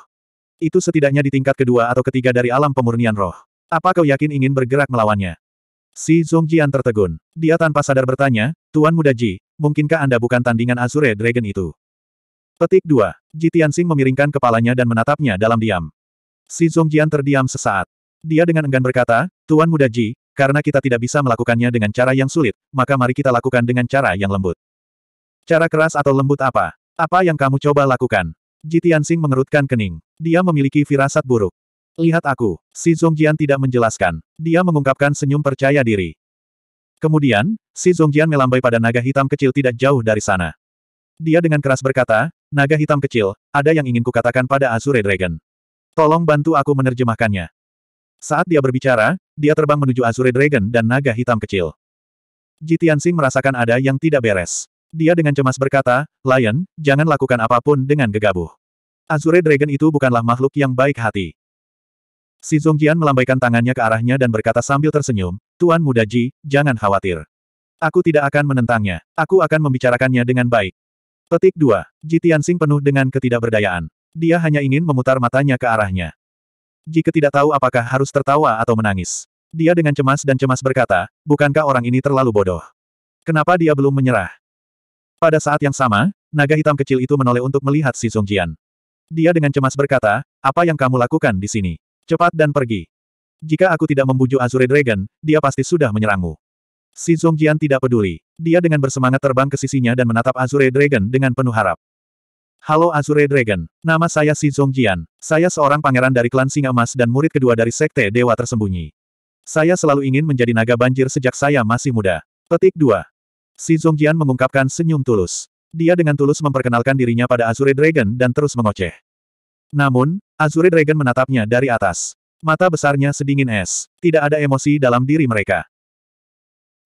Itu setidaknya di tingkat kedua atau ketiga dari alam pemurnian roh. Apa kau yakin ingin bergerak melawannya? Si Zhongjian tertegun. Dia tanpa sadar bertanya, Tuan Muda Ji, mungkinkah Anda bukan tandingan Azure Dragon itu? Petik 2. Ji Tianxing memiringkan kepalanya dan menatapnya dalam diam. Si Zhongjian terdiam sesaat. Dia dengan enggan berkata, Tuan Muda Ji, karena kita tidak bisa melakukannya dengan cara yang sulit, maka mari kita lakukan dengan cara yang lembut. Cara keras atau lembut apa? Apa yang kamu coba lakukan? Jitian Sing mengerutkan kening. Dia memiliki firasat buruk. Lihat aku, si Zongjian tidak menjelaskan. Dia mengungkapkan senyum percaya diri. Kemudian, si Zongjian melambai pada naga hitam kecil tidak jauh dari sana. Dia dengan keras berkata, naga hitam kecil, ada yang ingin kukatakan pada Azure Dragon. Tolong bantu aku menerjemahkannya. Saat dia berbicara, dia terbang menuju Azure Dragon dan naga hitam kecil. Jitiansing merasakan ada yang tidak beres. Dia dengan cemas berkata, Lion, jangan lakukan apapun dengan gegabah. Azure Dragon itu bukanlah makhluk yang baik hati. Si Zongjian melambaikan tangannya ke arahnya dan berkata sambil tersenyum, Tuan Muda Ji, jangan khawatir. Aku tidak akan menentangnya. Aku akan membicarakannya dengan baik. Petik 2. Jitiansing penuh dengan ketidakberdayaan. Dia hanya ingin memutar matanya ke arahnya. Jika tidak tahu apakah harus tertawa atau menangis. Dia dengan cemas dan cemas berkata, bukankah orang ini terlalu bodoh? Kenapa dia belum menyerah? Pada saat yang sama, naga hitam kecil itu menoleh untuk melihat si Zongjian. Dia dengan cemas berkata, apa yang kamu lakukan di sini? Cepat dan pergi. Jika aku tidak membujuk Azure Dragon, dia pasti sudah menyerangmu. Si Zongjian tidak peduli. Dia dengan bersemangat terbang ke sisinya dan menatap Azure Dragon dengan penuh harap. Halo Azure Dragon, nama saya Si Zongjian. Saya seorang pangeran dari klan Singa Emas dan murid kedua dari Sekte Dewa Tersembunyi. Saya selalu ingin menjadi naga banjir sejak saya masih muda. Petik 2. Si Zongjian mengungkapkan senyum tulus. Dia dengan tulus memperkenalkan dirinya pada Azure Dragon dan terus mengoceh. Namun, Azure Dragon menatapnya dari atas. Mata besarnya sedingin es. Tidak ada emosi dalam diri mereka.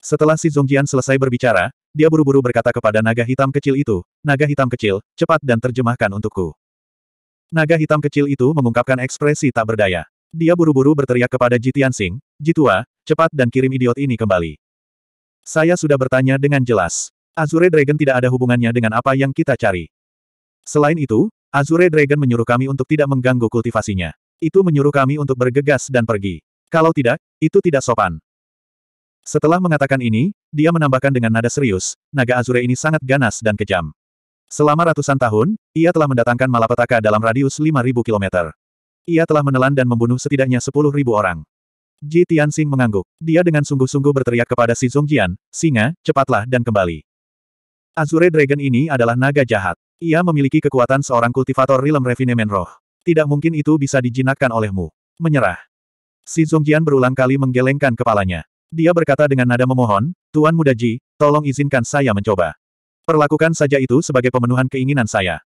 Setelah Si Zongjian selesai berbicara, dia buru-buru berkata kepada naga hitam kecil itu, naga hitam kecil, cepat dan terjemahkan untukku. Naga hitam kecil itu mengungkapkan ekspresi tak berdaya. Dia buru-buru berteriak kepada Jitian Sing, Jitua, cepat dan kirim idiot ini kembali. Saya sudah bertanya dengan jelas. Azure Dragon tidak ada hubungannya dengan apa yang kita cari. Selain itu, Azure Dragon menyuruh kami untuk tidak mengganggu kultivasinya. Itu menyuruh kami untuk bergegas dan pergi. Kalau tidak, itu tidak sopan. Setelah mengatakan ini, dia menambahkan dengan nada serius, naga Azure ini sangat ganas dan kejam. Selama ratusan tahun, ia telah mendatangkan malapetaka dalam radius 5.000 km. Ia telah menelan dan membunuh setidaknya 10.000 orang. Ji Tianxing mengangguk. Dia dengan sungguh-sungguh berteriak kepada si Zongjian, Singa, cepatlah dan kembali. Azure Dragon ini adalah naga jahat. Ia memiliki kekuatan seorang kultivator Realm Refinement Roh. Tidak mungkin itu bisa dijinakkan olehmu. Menyerah. Si Zongjian berulang kali menggelengkan kepalanya. Dia berkata dengan nada memohon, Tuan Muda Ji, tolong izinkan saya mencoba. Perlakukan saja itu sebagai pemenuhan keinginan saya.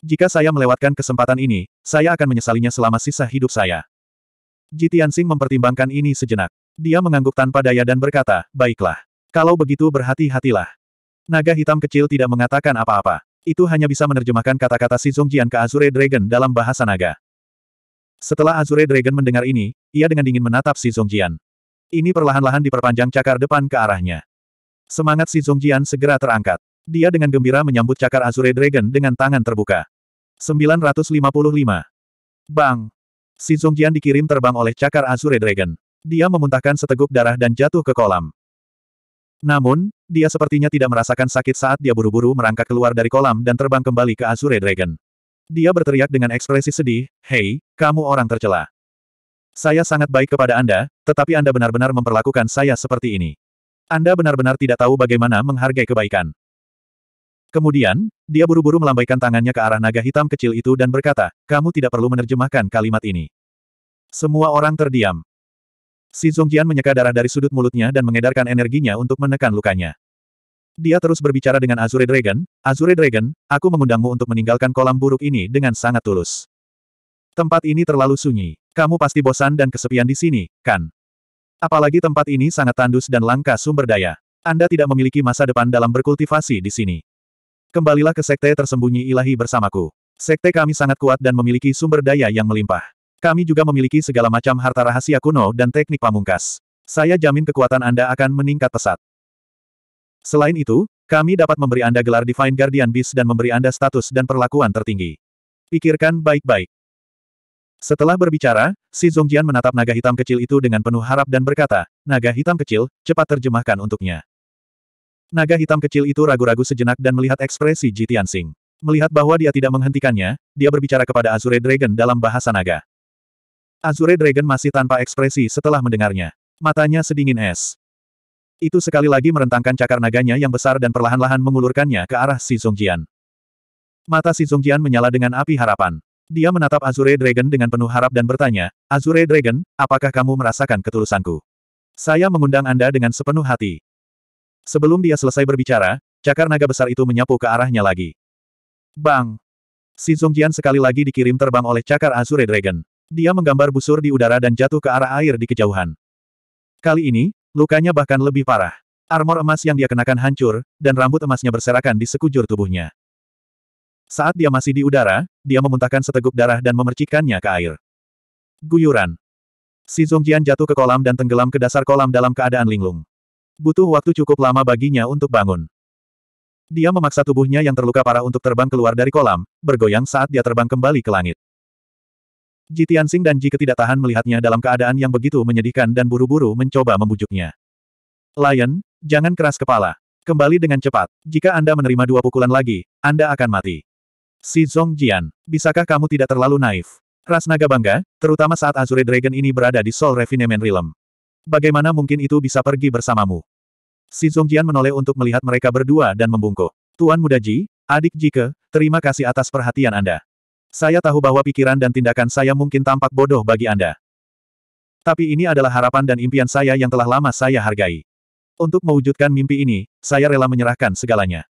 Jika saya melewatkan kesempatan ini, saya akan menyesalinya selama sisa hidup saya. Ji Tianxing mempertimbangkan ini sejenak. Dia mengangguk tanpa daya dan berkata, baiklah. Kalau begitu berhati-hatilah. Naga hitam kecil tidak mengatakan apa-apa. Itu hanya bisa menerjemahkan kata-kata si Zongjian ke Azure Dragon dalam bahasa naga. Setelah Azure Dragon mendengar ini, ia dengan dingin menatap si Zongjian. Ini perlahan-lahan diperpanjang cakar depan ke arahnya. Semangat si Zongjian segera terangkat. Dia dengan gembira menyambut cakar Azure Dragon dengan tangan terbuka. 955. Bang! Si Zongjian dikirim terbang oleh cakar Azure Dragon. Dia memuntahkan seteguk darah dan jatuh ke kolam. Namun, dia sepertinya tidak merasakan sakit saat dia buru-buru merangkak keluar dari kolam dan terbang kembali ke Azure Dragon. Dia berteriak dengan ekspresi sedih, Hei, kamu orang tercela. Saya sangat baik kepada Anda, tetapi Anda benar-benar memperlakukan saya seperti ini. Anda benar-benar tidak tahu bagaimana menghargai kebaikan. Kemudian, dia buru-buru melambaikan tangannya ke arah naga hitam kecil itu dan berkata, kamu tidak perlu menerjemahkan kalimat ini. Semua orang terdiam. Si Zongjian menyeka darah dari sudut mulutnya dan mengedarkan energinya untuk menekan lukanya. Dia terus berbicara dengan Azure Dragon, Azure Dragon, aku mengundangmu untuk meninggalkan kolam buruk ini dengan sangat tulus. Tempat ini terlalu sunyi. Kamu pasti bosan dan kesepian di sini, kan? Apalagi tempat ini sangat tandus dan langka sumber daya. Anda tidak memiliki masa depan dalam berkultivasi di sini. Kembalilah ke sekte tersembunyi ilahi bersamaku. Sekte kami sangat kuat dan memiliki sumber daya yang melimpah. Kami juga memiliki segala macam harta rahasia kuno dan teknik pamungkas. Saya jamin kekuatan Anda akan meningkat pesat. Selain itu, kami dapat memberi Anda gelar Divine Guardian Beast dan memberi Anda status dan perlakuan tertinggi. Pikirkan baik-baik. Setelah berbicara, si Zongjian menatap naga hitam kecil itu dengan penuh harap dan berkata, naga hitam kecil, cepat terjemahkan untuknya. Naga hitam kecil itu ragu-ragu sejenak dan melihat ekspresi Ji Tianxing. Melihat bahwa dia tidak menghentikannya, dia berbicara kepada Azure Dragon dalam bahasa naga. Azure Dragon masih tanpa ekspresi setelah mendengarnya. Matanya sedingin es. Itu sekali lagi merentangkan cakar naganya yang besar dan perlahan-lahan mengulurkannya ke arah si Zongjian. Mata si Zongjian menyala dengan api harapan. Dia menatap Azure Dragon dengan penuh harap dan bertanya, Azure Dragon, apakah kamu merasakan ketulusanku? Saya mengundang Anda dengan sepenuh hati. Sebelum dia selesai berbicara, cakar naga besar itu menyapu ke arahnya lagi. Bang! Si Zongjian sekali lagi dikirim terbang oleh cakar Azure Dragon. Dia menggambar busur di udara dan jatuh ke arah air di kejauhan. Kali ini, lukanya bahkan lebih parah. Armor emas yang dia kenakan hancur, dan rambut emasnya berserakan di sekujur tubuhnya. Saat dia masih di udara, dia memuntahkan seteguk darah dan memercikkannya ke air. Guyuran. Si Zongjian jatuh ke kolam dan tenggelam ke dasar kolam dalam keadaan linglung. Butuh waktu cukup lama baginya untuk bangun. Dia memaksa tubuhnya yang terluka parah untuk terbang keluar dari kolam, bergoyang saat dia terbang kembali ke langit. Ji Tianxing dan Ji ketidaktahan melihatnya dalam keadaan yang begitu menyedihkan dan buru-buru mencoba membujuknya. Lion, jangan keras kepala. Kembali dengan cepat. Jika Anda menerima dua pukulan lagi, Anda akan mati. Si Zhongjian, bisakah kamu tidak terlalu naif? Ras naga bangga, terutama saat Azure Dragon ini berada di Soul Refinement Realm. Bagaimana mungkin itu bisa pergi bersamamu? Si Zhongjian menoleh untuk melihat mereka berdua dan membungkuk. Tuan Muda Ji, adik Jike, terima kasih atas perhatian Anda. Saya tahu bahwa pikiran dan tindakan saya mungkin tampak bodoh bagi Anda. Tapi ini adalah harapan dan impian saya yang telah lama saya hargai. Untuk mewujudkan mimpi ini, saya rela menyerahkan segalanya.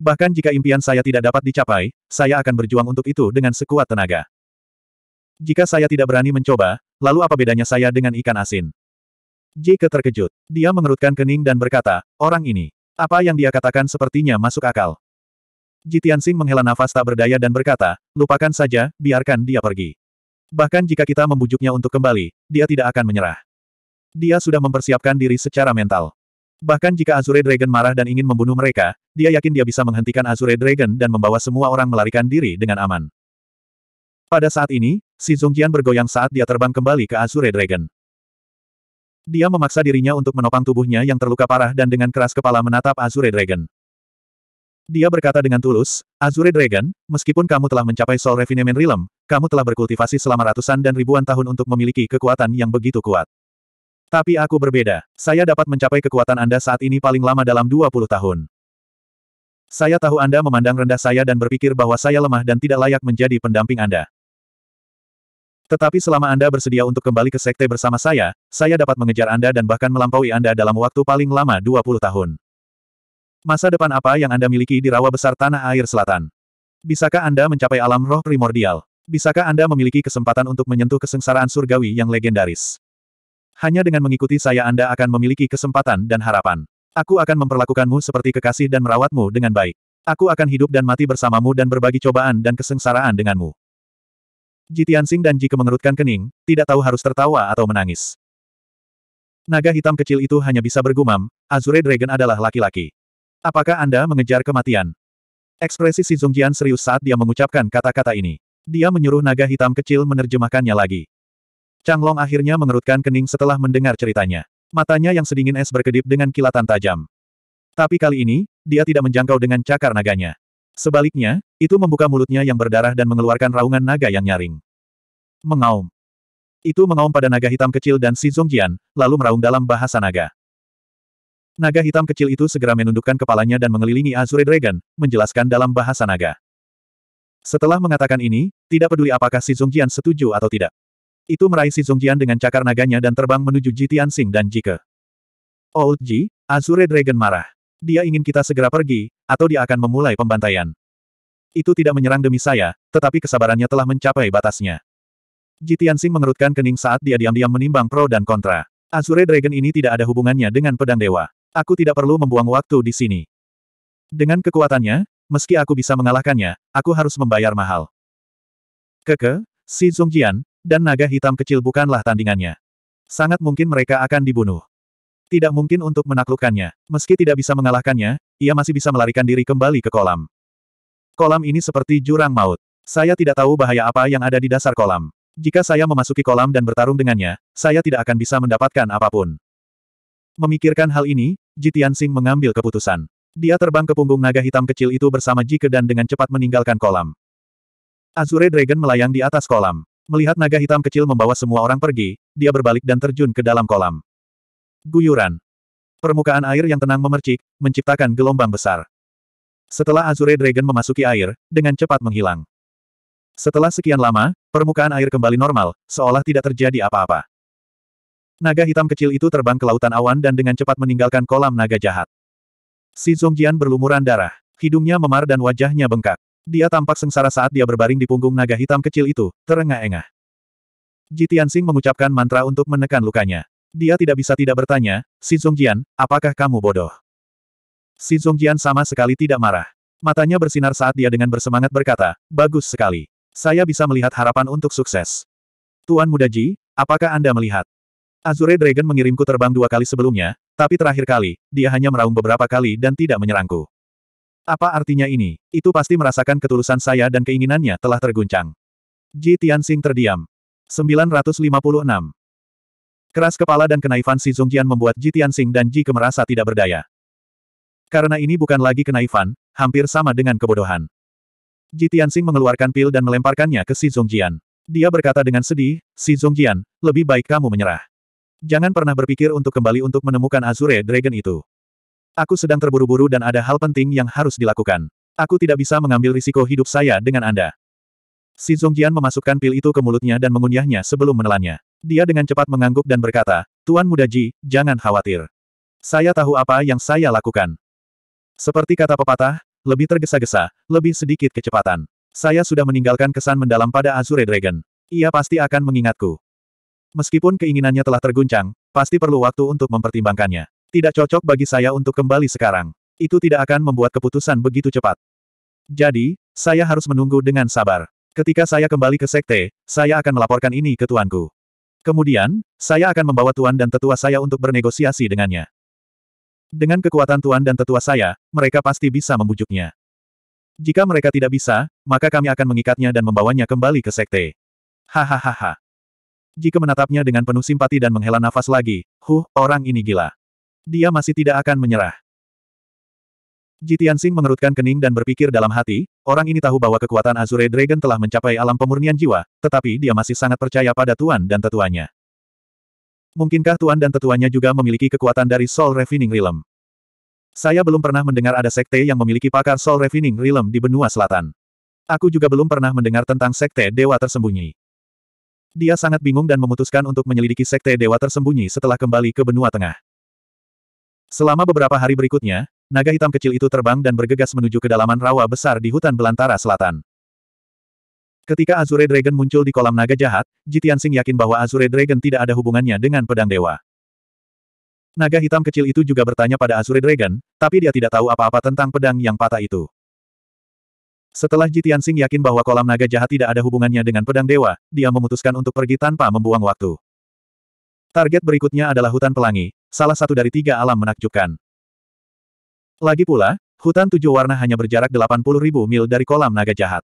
Bahkan jika impian saya tidak dapat dicapai, saya akan berjuang untuk itu dengan sekuat tenaga. Jika saya tidak berani mencoba, lalu apa bedanya saya dengan ikan asin? Jika terkejut. Dia mengerutkan kening dan berkata, orang ini. Apa yang dia katakan sepertinya masuk akal. Jitian Sing menghela nafas tak berdaya dan berkata, lupakan saja, biarkan dia pergi. Bahkan jika kita membujuknya untuk kembali, dia tidak akan menyerah. Dia sudah mempersiapkan diri secara mental. Bahkan jika Azure Dragon marah dan ingin membunuh mereka, dia yakin dia bisa menghentikan Azure Dragon dan membawa semua orang melarikan diri dengan aman. Pada saat ini, si Zongjian bergoyang saat dia terbang kembali ke Azure Dragon. Dia memaksa dirinya untuk menopang tubuhnya yang terluka parah dan dengan keras kepala menatap Azure Dragon. Dia berkata dengan tulus, Azure Dragon, meskipun kamu telah mencapai Soul Refinement Realm, kamu telah berkultivasi selama ratusan dan ribuan tahun untuk memiliki kekuatan yang begitu kuat. Tapi aku berbeda. Saya dapat mencapai kekuatan Anda saat ini paling lama dalam 20 tahun. Saya tahu Anda memandang rendah saya dan berpikir bahwa saya lemah dan tidak layak menjadi pendamping Anda. Tetapi selama Anda bersedia untuk kembali ke sekte bersama saya, saya dapat mengejar Anda dan bahkan melampaui Anda dalam waktu paling lama 20 tahun. Masa depan apa yang Anda miliki di rawa besar tanah air selatan? Bisakah Anda mencapai alam roh primordial? Bisakah Anda memiliki kesempatan untuk menyentuh kesengsaraan surgawi yang legendaris? Hanya dengan mengikuti saya Anda akan memiliki kesempatan dan harapan. Aku akan memperlakukanmu seperti kekasih dan merawatmu dengan baik. Aku akan hidup dan mati bersamamu dan berbagi cobaan dan kesengsaraan denganmu. Jitiansing dan Jike mengerutkan kening, tidak tahu harus tertawa atau menangis. Naga hitam kecil itu hanya bisa bergumam, Azure Dragon adalah laki-laki. Apakah Anda mengejar kematian? Ekspresi Si Zongjian serius saat dia mengucapkan kata-kata ini. Dia menyuruh naga hitam kecil menerjemahkannya lagi. Chang Long akhirnya mengerutkan kening setelah mendengar ceritanya. Matanya yang sedingin es berkedip dengan kilatan tajam. Tapi kali ini, dia tidak menjangkau dengan cakar naganya. Sebaliknya, itu membuka mulutnya yang berdarah dan mengeluarkan raungan naga yang nyaring. Mengaum. Itu mengaum pada naga hitam kecil dan si Zongjian, lalu meraung dalam bahasa naga. Naga hitam kecil itu segera menundukkan kepalanya dan mengelilingi Azure Dragon, menjelaskan dalam bahasa naga. Setelah mengatakan ini, tidak peduli apakah si Zongjian setuju atau tidak. Itu meraih si Zongjian dengan cakar naganya dan terbang menuju Ji Tianxing dan Jike. Old oh, Ji, Azure Dragon marah. Dia ingin kita segera pergi, atau dia akan memulai pembantaian. Itu tidak menyerang demi saya, tetapi kesabarannya telah mencapai batasnya. Ji Tianxing mengerutkan kening saat dia diam-diam menimbang pro dan kontra. Azure Dragon ini tidak ada hubungannya dengan pedang dewa. Aku tidak perlu membuang waktu di sini. Dengan kekuatannya, meski aku bisa mengalahkannya, aku harus membayar mahal. Keke, si Zongjian, dan naga hitam kecil bukanlah tandingannya. Sangat mungkin mereka akan dibunuh. Tidak mungkin untuk menaklukkannya. Meski tidak bisa mengalahkannya, ia masih bisa melarikan diri kembali ke kolam. Kolam ini seperti jurang maut. Saya tidak tahu bahaya apa yang ada di dasar kolam. Jika saya memasuki kolam dan bertarung dengannya, saya tidak akan bisa mendapatkan apapun. Memikirkan hal ini, Jitian Sing mengambil keputusan. Dia terbang ke punggung naga hitam kecil itu bersama Jike dan dengan cepat meninggalkan kolam. Azure Dragon melayang di atas kolam. Melihat naga hitam kecil membawa semua orang pergi, dia berbalik dan terjun ke dalam kolam. Guyuran. Permukaan air yang tenang memercik, menciptakan gelombang besar. Setelah Azure Dragon memasuki air, dengan cepat menghilang. Setelah sekian lama, permukaan air kembali normal, seolah tidak terjadi apa-apa. Naga hitam kecil itu terbang ke lautan awan dan dengan cepat meninggalkan kolam naga jahat. Si Zongjian berlumuran darah, hidungnya memar dan wajahnya bengkak. Dia tampak sengsara saat dia berbaring di punggung naga hitam kecil itu, terengah-engah. Jitiansing mengucapkan mantra untuk menekan lukanya. Dia tidak bisa tidak bertanya, Si Zongjian, apakah kamu bodoh? Si Zongjian sama sekali tidak marah. Matanya bersinar saat dia dengan bersemangat berkata, bagus sekali. Saya bisa melihat harapan untuk sukses. Tuan Muda Ji, apakah Anda melihat? Azure Dragon mengirimku terbang dua kali sebelumnya, tapi terakhir kali, dia hanya meraung beberapa kali dan tidak menyerangku. Apa artinya ini? Itu pasti merasakan ketulusan saya dan keinginannya telah terguncang. Ji Tianxing terdiam. 956. Keras kepala dan kenaifan Si Zongjian membuat Ji Tianxing dan Ji Ke merasa tidak berdaya. Karena ini bukan lagi kenaifan, hampir sama dengan kebodohan. Ji Tianxing mengeluarkan pil dan melemparkannya ke Si Zongjian. Dia berkata dengan sedih, Si Zongjian, lebih baik kamu menyerah. Jangan pernah berpikir untuk kembali untuk menemukan Azure Dragon itu. Aku sedang terburu-buru dan ada hal penting yang harus dilakukan. Aku tidak bisa mengambil risiko hidup saya dengan Anda. Si Zongjian memasukkan pil itu ke mulutnya dan mengunyahnya sebelum menelannya. Dia dengan cepat mengangguk dan berkata, Tuan Muda Ji, jangan khawatir. Saya tahu apa yang saya lakukan. Seperti kata pepatah, lebih tergesa-gesa, lebih sedikit kecepatan. Saya sudah meninggalkan kesan mendalam pada Azure Dragon. Ia pasti akan mengingatku. Meskipun keinginannya telah terguncang, pasti perlu waktu untuk mempertimbangkannya. Tidak cocok bagi saya untuk kembali sekarang. Itu tidak akan membuat keputusan begitu cepat. Jadi, saya harus menunggu dengan sabar. Ketika saya kembali ke sekte, saya akan melaporkan ini ke tuanku. Kemudian, saya akan membawa tuan dan tetua saya untuk bernegosiasi dengannya. Dengan kekuatan tuan dan tetua saya, mereka pasti bisa membujuknya. Jika mereka tidak bisa, maka kami akan mengikatnya dan membawanya kembali ke sekte. Hahaha. Jika menatapnya dengan penuh simpati dan menghela nafas lagi, huh, orang ini gila. Dia masih tidak akan menyerah. Jitian mengerutkan kening dan berpikir dalam hati, orang ini tahu bahwa kekuatan Azure Dragon telah mencapai alam pemurnian jiwa, tetapi dia masih sangat percaya pada Tuan dan tetuanya. Mungkinkah Tuan dan tetuanya juga memiliki kekuatan dari Soul Refining Realm? Saya belum pernah mendengar ada sekte yang memiliki pakar Soul Refining Realm di benua selatan. Aku juga belum pernah mendengar tentang sekte dewa tersembunyi. Dia sangat bingung dan memutuskan untuk menyelidiki sekte dewa tersembunyi setelah kembali ke benua tengah. Selama beberapa hari berikutnya, naga hitam kecil itu terbang dan bergegas menuju kedalaman rawa besar di hutan belantara selatan. Ketika Azure Dragon muncul di kolam naga jahat, Jitian Sing yakin bahwa Azure Dragon tidak ada hubungannya dengan pedang dewa. Naga hitam kecil itu juga bertanya pada Azure Dragon, tapi dia tidak tahu apa-apa tentang pedang yang patah itu. Setelah Jitian Sing yakin bahwa kolam naga jahat tidak ada hubungannya dengan pedang dewa, dia memutuskan untuk pergi tanpa membuang waktu. Target berikutnya adalah hutan pelangi, salah satu dari tiga alam menakjubkan. Lagi pula, hutan tujuh warna hanya berjarak ribu mil dari kolam naga jahat.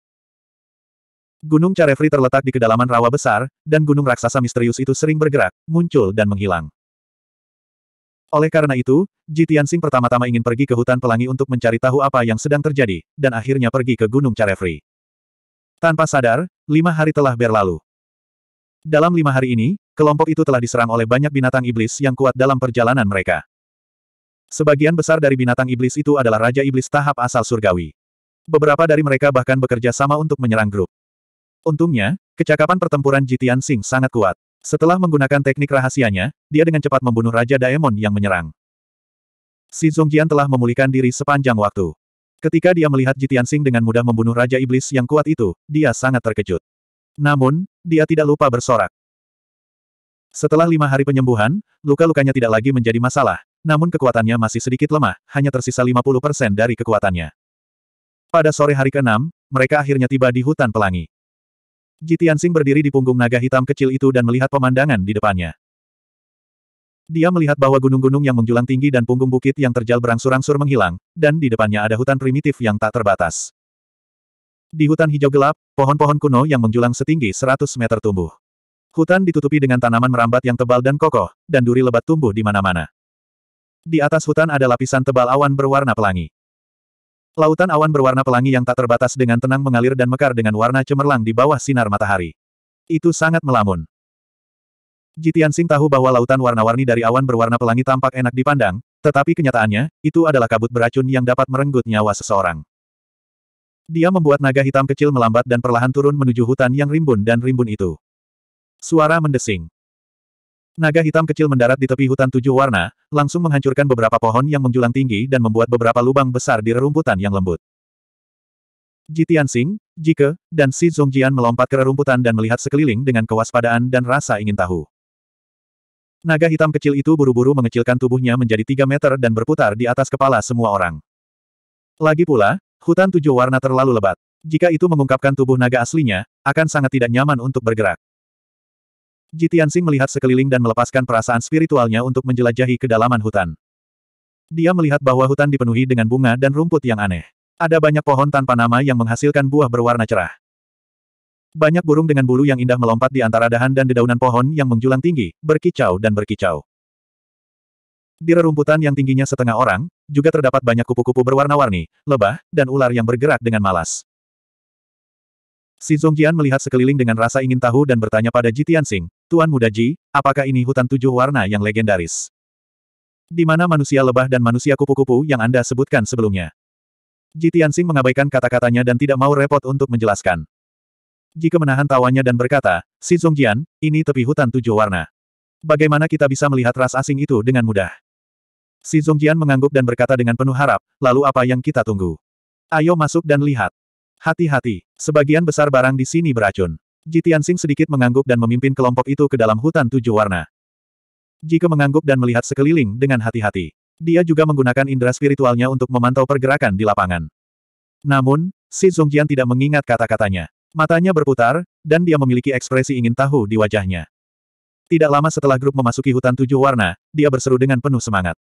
Gunung Carefree terletak di kedalaman rawa besar, dan gunung raksasa misterius itu sering bergerak, muncul dan menghilang. Oleh karena itu, Ji Tianxing pertama-tama ingin pergi ke hutan pelangi untuk mencari tahu apa yang sedang terjadi, dan akhirnya pergi ke Gunung Carefree. Tanpa sadar, lima hari telah berlalu. Dalam lima hari ini, kelompok itu telah diserang oleh banyak binatang iblis yang kuat dalam perjalanan mereka. Sebagian besar dari binatang iblis itu adalah Raja Iblis tahap asal surgawi. Beberapa dari mereka bahkan bekerja sama untuk menyerang grup. Untungnya, kecakapan pertempuran Jitian Sing sangat kuat. Setelah menggunakan teknik rahasianya, dia dengan cepat membunuh Raja Daemon yang menyerang. Si Zongjian telah memulihkan diri sepanjang waktu. Ketika dia melihat Jitian Sing dengan mudah membunuh Raja Iblis yang kuat itu, dia sangat terkejut. Namun, dia tidak lupa bersorak. Setelah lima hari penyembuhan, luka-lukanya tidak lagi menjadi masalah, namun kekuatannya masih sedikit lemah, hanya tersisa 50% dari kekuatannya. Pada sore hari ke-6, mereka akhirnya tiba di hutan pelangi. Jitiansing berdiri di punggung naga hitam kecil itu dan melihat pemandangan di depannya. Dia melihat bahwa gunung-gunung yang menjulang tinggi dan punggung bukit yang terjal berangsur-angsur menghilang, dan di depannya ada hutan primitif yang tak terbatas. Di hutan hijau gelap, pohon-pohon kuno yang menjulang setinggi 100 meter tumbuh. Hutan ditutupi dengan tanaman merambat yang tebal dan kokoh, dan duri lebat tumbuh di mana-mana. Di atas hutan ada lapisan tebal awan berwarna pelangi. Lautan awan berwarna pelangi yang tak terbatas dengan tenang mengalir dan mekar dengan warna cemerlang di bawah sinar matahari. Itu sangat melamun. Jitian Sing tahu bahwa lautan warna-warni dari awan berwarna pelangi tampak enak dipandang, tetapi kenyataannya, itu adalah kabut beracun yang dapat merenggut nyawa seseorang. Dia membuat naga hitam kecil melambat dan perlahan turun menuju hutan yang rimbun dan rimbun itu. Suara mendesing. Naga hitam kecil mendarat di tepi hutan tujuh warna, langsung menghancurkan beberapa pohon yang menjulang tinggi dan membuat beberapa lubang besar di rerumputan yang lembut. Ji Tianxing, Jike, dan Si Zongjian melompat ke rerumputan dan melihat sekeliling dengan kewaspadaan dan rasa ingin tahu. Naga hitam kecil itu buru-buru mengecilkan tubuhnya menjadi tiga meter dan berputar di atas kepala semua orang. Lagi pula, hutan tujuh warna terlalu lebat. Jika itu mengungkapkan tubuh naga aslinya, akan sangat tidak nyaman untuk bergerak. Jitiansing melihat sekeliling dan melepaskan perasaan spiritualnya untuk menjelajahi kedalaman hutan. Dia melihat bahwa hutan dipenuhi dengan bunga dan rumput yang aneh. Ada banyak pohon tanpa nama yang menghasilkan buah berwarna cerah. Banyak burung dengan bulu yang indah melompat di antara dahan dan dedaunan pohon yang menjulang tinggi, berkicau dan berkicau. Di rerumputan yang tingginya setengah orang, juga terdapat banyak kupu-kupu berwarna-warni, lebah, dan ular yang bergerak dengan malas. Si Zongjian melihat sekeliling dengan rasa ingin tahu dan bertanya pada Jitian Tuan Muda Ji, apakah ini hutan tujuh warna yang legendaris? Di mana manusia lebah dan manusia kupu-kupu yang Anda sebutkan sebelumnya? Ji Tianxing mengabaikan kata-katanya dan tidak mau repot untuk menjelaskan. Jika menahan tawanya dan berkata, Si Zongjian, ini tepi hutan tujuh warna. Bagaimana kita bisa melihat ras asing itu dengan mudah? Si Zongjian mengangguk dan berkata dengan penuh harap, lalu apa yang kita tunggu? Ayo masuk dan lihat. Hati-hati, sebagian besar barang di sini beracun. Ji Tianxing sedikit mengangguk dan memimpin kelompok itu ke dalam hutan tujuh warna. Jika mengangguk dan melihat sekeliling dengan hati-hati. Dia juga menggunakan indera spiritualnya untuk memantau pergerakan di lapangan. Namun, si Zongjian tidak mengingat kata-katanya. Matanya berputar, dan dia memiliki ekspresi ingin tahu di wajahnya. Tidak lama setelah grup memasuki hutan tujuh warna, dia berseru dengan penuh semangat.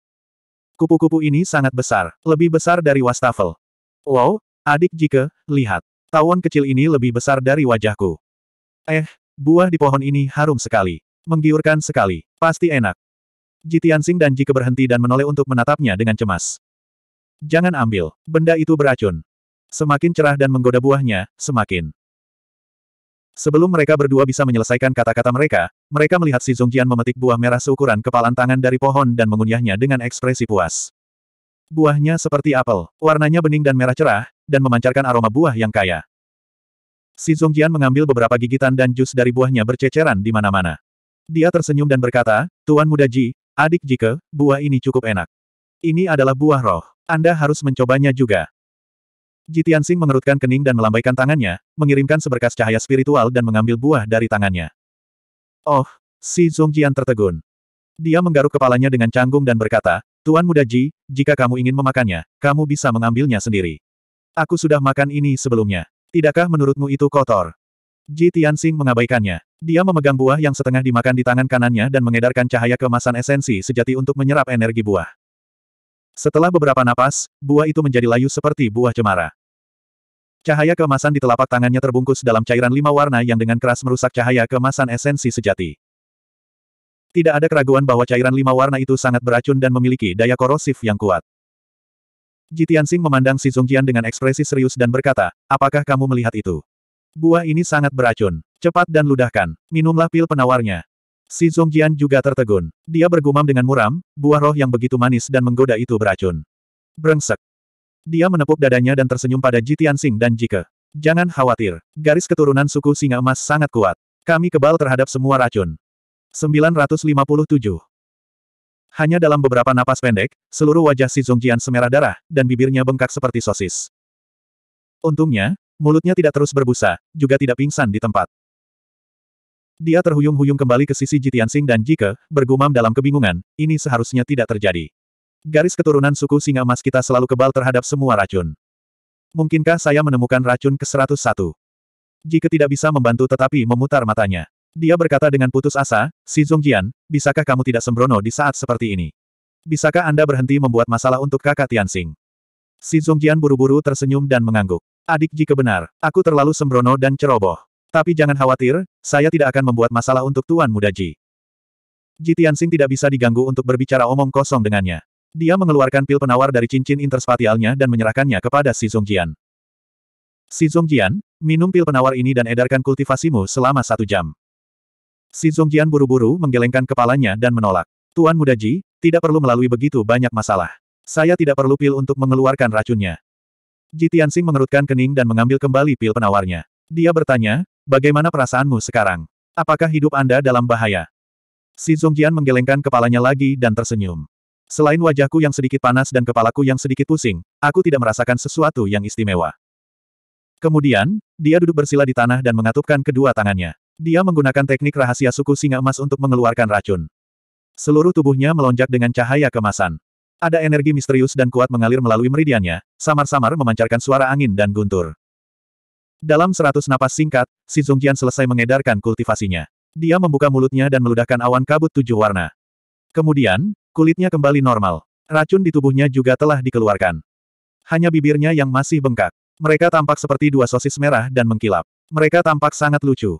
Kupu-kupu ini sangat besar, lebih besar dari wastafel. Wow, adik Jike, lihat. Tawon kecil ini lebih besar dari wajahku. Eh, buah di pohon ini harum sekali. Menggiurkan sekali. Pasti enak. Ji Tianxing dan Ji berhenti dan menoleh untuk menatapnya dengan cemas. Jangan ambil, benda itu beracun. Semakin cerah dan menggoda buahnya, semakin. Sebelum mereka berdua bisa menyelesaikan kata-kata mereka, mereka melihat si Zongjian memetik buah merah seukuran kepalan tangan dari pohon dan mengunyahnya dengan ekspresi puas. Buahnya seperti apel, warnanya bening dan merah cerah, dan memancarkan aroma buah yang kaya. Si Zongjian mengambil beberapa gigitan dan jus dari buahnya berceceran di mana-mana. Dia tersenyum dan berkata, Tuan Muda Ji, adik Jike, buah ini cukup enak. Ini adalah buah roh. Anda harus mencobanya juga. Ji Tianxing mengerutkan kening dan melambaikan tangannya, mengirimkan seberkas cahaya spiritual dan mengambil buah dari tangannya. Oh, si Zongjian tertegun. Dia menggaruk kepalanya dengan canggung dan berkata, Tuan Muda Ji, jika kamu ingin memakannya, kamu bisa mengambilnya sendiri. Aku sudah makan ini sebelumnya. Tidakkah menurutmu itu kotor? Ji Tianxing mengabaikannya. Dia memegang buah yang setengah dimakan di tangan kanannya dan mengedarkan cahaya kemasan esensi sejati untuk menyerap energi buah. Setelah beberapa napas, buah itu menjadi layu seperti buah cemara. Cahaya kemasan di telapak tangannya terbungkus dalam cairan lima warna yang dengan keras merusak cahaya kemasan esensi sejati. Tidak ada keraguan bahwa cairan lima warna itu sangat beracun dan memiliki daya korosif yang kuat. Jitian Sing memandang si Zongjian dengan ekspresi serius dan berkata, apakah kamu melihat itu? Buah ini sangat beracun. Cepat dan ludahkan. Minumlah pil penawarnya. Si Zongjian juga tertegun. Dia bergumam dengan muram, buah roh yang begitu manis dan menggoda itu beracun. Brengsek. Dia menepuk dadanya dan tersenyum pada Jitian Sing dan Jike. Jangan khawatir. Garis keturunan suku singa emas sangat kuat. Kami kebal terhadap semua racun. 957. Hanya dalam beberapa napas pendek, seluruh wajah si Zongjian semerah darah, dan bibirnya bengkak seperti sosis. Untungnya, mulutnya tidak terus berbusa, juga tidak pingsan di tempat. Dia terhuyung-huyung kembali ke sisi Jitiansing dan Jike, bergumam dalam kebingungan, ini seharusnya tidak terjadi. Garis keturunan suku singa emas kita selalu kebal terhadap semua racun. Mungkinkah saya menemukan racun ke-101? Jike tidak bisa membantu tetapi memutar matanya. Dia berkata dengan putus asa, Si Zongjian, bisakah kamu tidak sembrono di saat seperti ini? Bisakah Anda berhenti membuat masalah untuk kakak Tianxing? Si Zongjian buru-buru tersenyum dan mengangguk. Adik jika benar, aku terlalu sembrono dan ceroboh. Tapi jangan khawatir, saya tidak akan membuat masalah untuk Tuan Muda Ji. Ji Tianxing tidak bisa diganggu untuk berbicara omong kosong dengannya. Dia mengeluarkan pil penawar dari cincin interspatialnya dan menyerahkannya kepada Si Zongjian. Si Zongjian, minum pil penawar ini dan edarkan kultivasimu selama satu jam. Si Zongjian buru-buru menggelengkan kepalanya dan menolak. Tuan Muda Ji, tidak perlu melalui begitu banyak masalah. Saya tidak perlu pil untuk mengeluarkan racunnya. Ji Tianxing mengerutkan kening dan mengambil kembali pil penawarnya. Dia bertanya, bagaimana perasaanmu sekarang? Apakah hidup Anda dalam bahaya? Si Zongjian menggelengkan kepalanya lagi dan tersenyum. Selain wajahku yang sedikit panas dan kepalaku yang sedikit pusing, aku tidak merasakan sesuatu yang istimewa. Kemudian, dia duduk bersila di tanah dan mengatupkan kedua tangannya. Dia menggunakan teknik rahasia suku singa emas untuk mengeluarkan racun. Seluruh tubuhnya melonjak dengan cahaya kemasan. Ada energi misterius dan kuat mengalir melalui meridiannya, samar-samar memancarkan suara angin dan guntur. Dalam seratus napas singkat, si Zongjian selesai mengedarkan kultivasinya. Dia membuka mulutnya dan meludahkan awan kabut tujuh warna. Kemudian, kulitnya kembali normal. Racun di tubuhnya juga telah dikeluarkan. Hanya bibirnya yang masih bengkak. Mereka tampak seperti dua sosis merah dan mengkilap. Mereka tampak sangat lucu.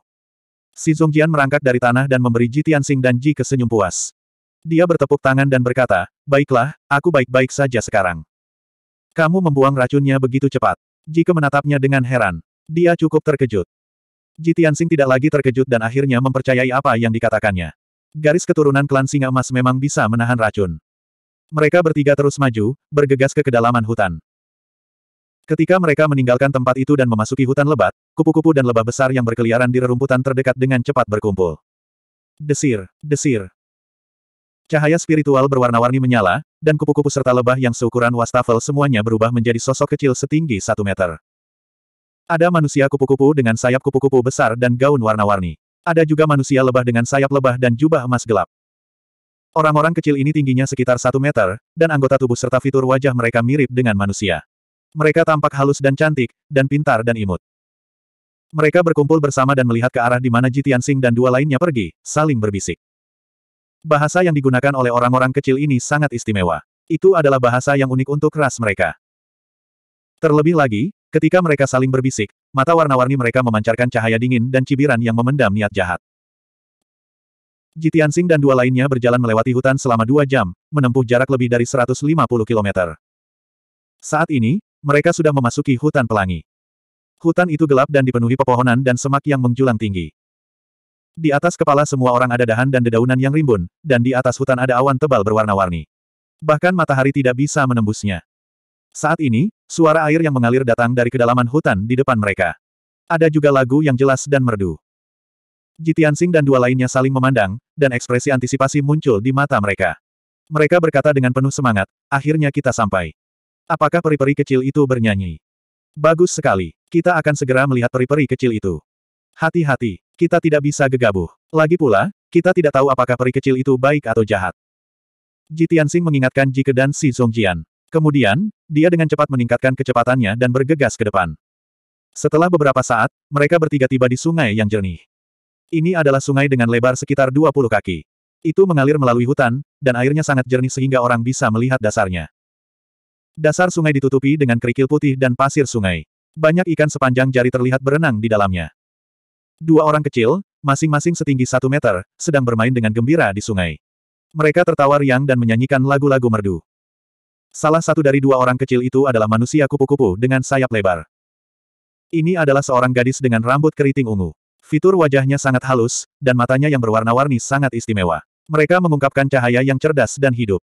Si Zongjian merangkak dari tanah dan memberi Ji Tianxing dan Ji kesenyum puas. Dia bertepuk tangan dan berkata, Baiklah, aku baik-baik saja sekarang. Kamu membuang racunnya begitu cepat. Jike menatapnya dengan heran. Dia cukup terkejut. Ji Tianxing tidak lagi terkejut dan akhirnya mempercayai apa yang dikatakannya. Garis keturunan klan singa emas memang bisa menahan racun. Mereka bertiga terus maju, bergegas ke kedalaman hutan. Ketika mereka meninggalkan tempat itu dan memasuki hutan lebat, kupu-kupu dan lebah besar yang berkeliaran di rerumputan terdekat dengan cepat berkumpul. Desir, desir. Cahaya spiritual berwarna-warni menyala, dan kupu-kupu serta lebah yang seukuran wastafel semuanya berubah menjadi sosok kecil setinggi satu meter. Ada manusia kupu-kupu dengan sayap kupu-kupu besar dan gaun warna-warni. Ada juga manusia lebah dengan sayap lebah dan jubah emas gelap. Orang-orang kecil ini tingginya sekitar satu meter, dan anggota tubuh serta fitur wajah mereka mirip dengan manusia. Mereka tampak halus dan cantik, dan pintar dan imut. Mereka berkumpul bersama dan melihat ke arah di mana Jitian Sing dan dua lainnya pergi, saling berbisik. Bahasa yang digunakan oleh orang-orang kecil ini sangat istimewa. Itu adalah bahasa yang unik untuk ras mereka. Terlebih lagi, ketika mereka saling berbisik, mata warna-warni mereka memancarkan cahaya dingin dan cibiran yang memendam niat jahat. Jitian Sing dan dua lainnya berjalan melewati hutan selama dua jam, menempuh jarak lebih dari 150 kilometer. Saat ini, mereka sudah memasuki hutan pelangi. Hutan itu gelap dan dipenuhi pepohonan dan semak yang menjulang tinggi. Di atas kepala semua orang ada dahan dan dedaunan yang rimbun, dan di atas hutan ada awan tebal berwarna-warni. Bahkan matahari tidak bisa menembusnya. Saat ini, suara air yang mengalir datang dari kedalaman hutan di depan mereka. Ada juga lagu yang jelas dan merdu. Jitiansing dan dua lainnya saling memandang, dan ekspresi antisipasi muncul di mata mereka. Mereka berkata dengan penuh semangat, akhirnya kita sampai. Apakah peri-peri kecil itu bernyanyi? Bagus sekali. Kita akan segera melihat peri-peri kecil itu. Hati-hati, kita tidak bisa gegabah. Lagi pula, kita tidak tahu apakah peri kecil itu baik atau jahat. Ji Tianxing mengingatkan Ke dan Si Zhongjian. Kemudian, dia dengan cepat meningkatkan kecepatannya dan bergegas ke depan. Setelah beberapa saat, mereka bertiga tiba di sungai yang jernih. Ini adalah sungai dengan lebar sekitar 20 kaki. Itu mengalir melalui hutan, dan airnya sangat jernih sehingga orang bisa melihat dasarnya. Dasar sungai ditutupi dengan kerikil putih dan pasir sungai. Banyak ikan sepanjang jari terlihat berenang di dalamnya. Dua orang kecil, masing-masing setinggi satu meter, sedang bermain dengan gembira di sungai. Mereka tertawa riang dan menyanyikan lagu-lagu merdu. Salah satu dari dua orang kecil itu adalah manusia kupu-kupu dengan sayap lebar. Ini adalah seorang gadis dengan rambut keriting ungu. Fitur wajahnya sangat halus, dan matanya yang berwarna-warni sangat istimewa. Mereka mengungkapkan cahaya yang cerdas dan hidup.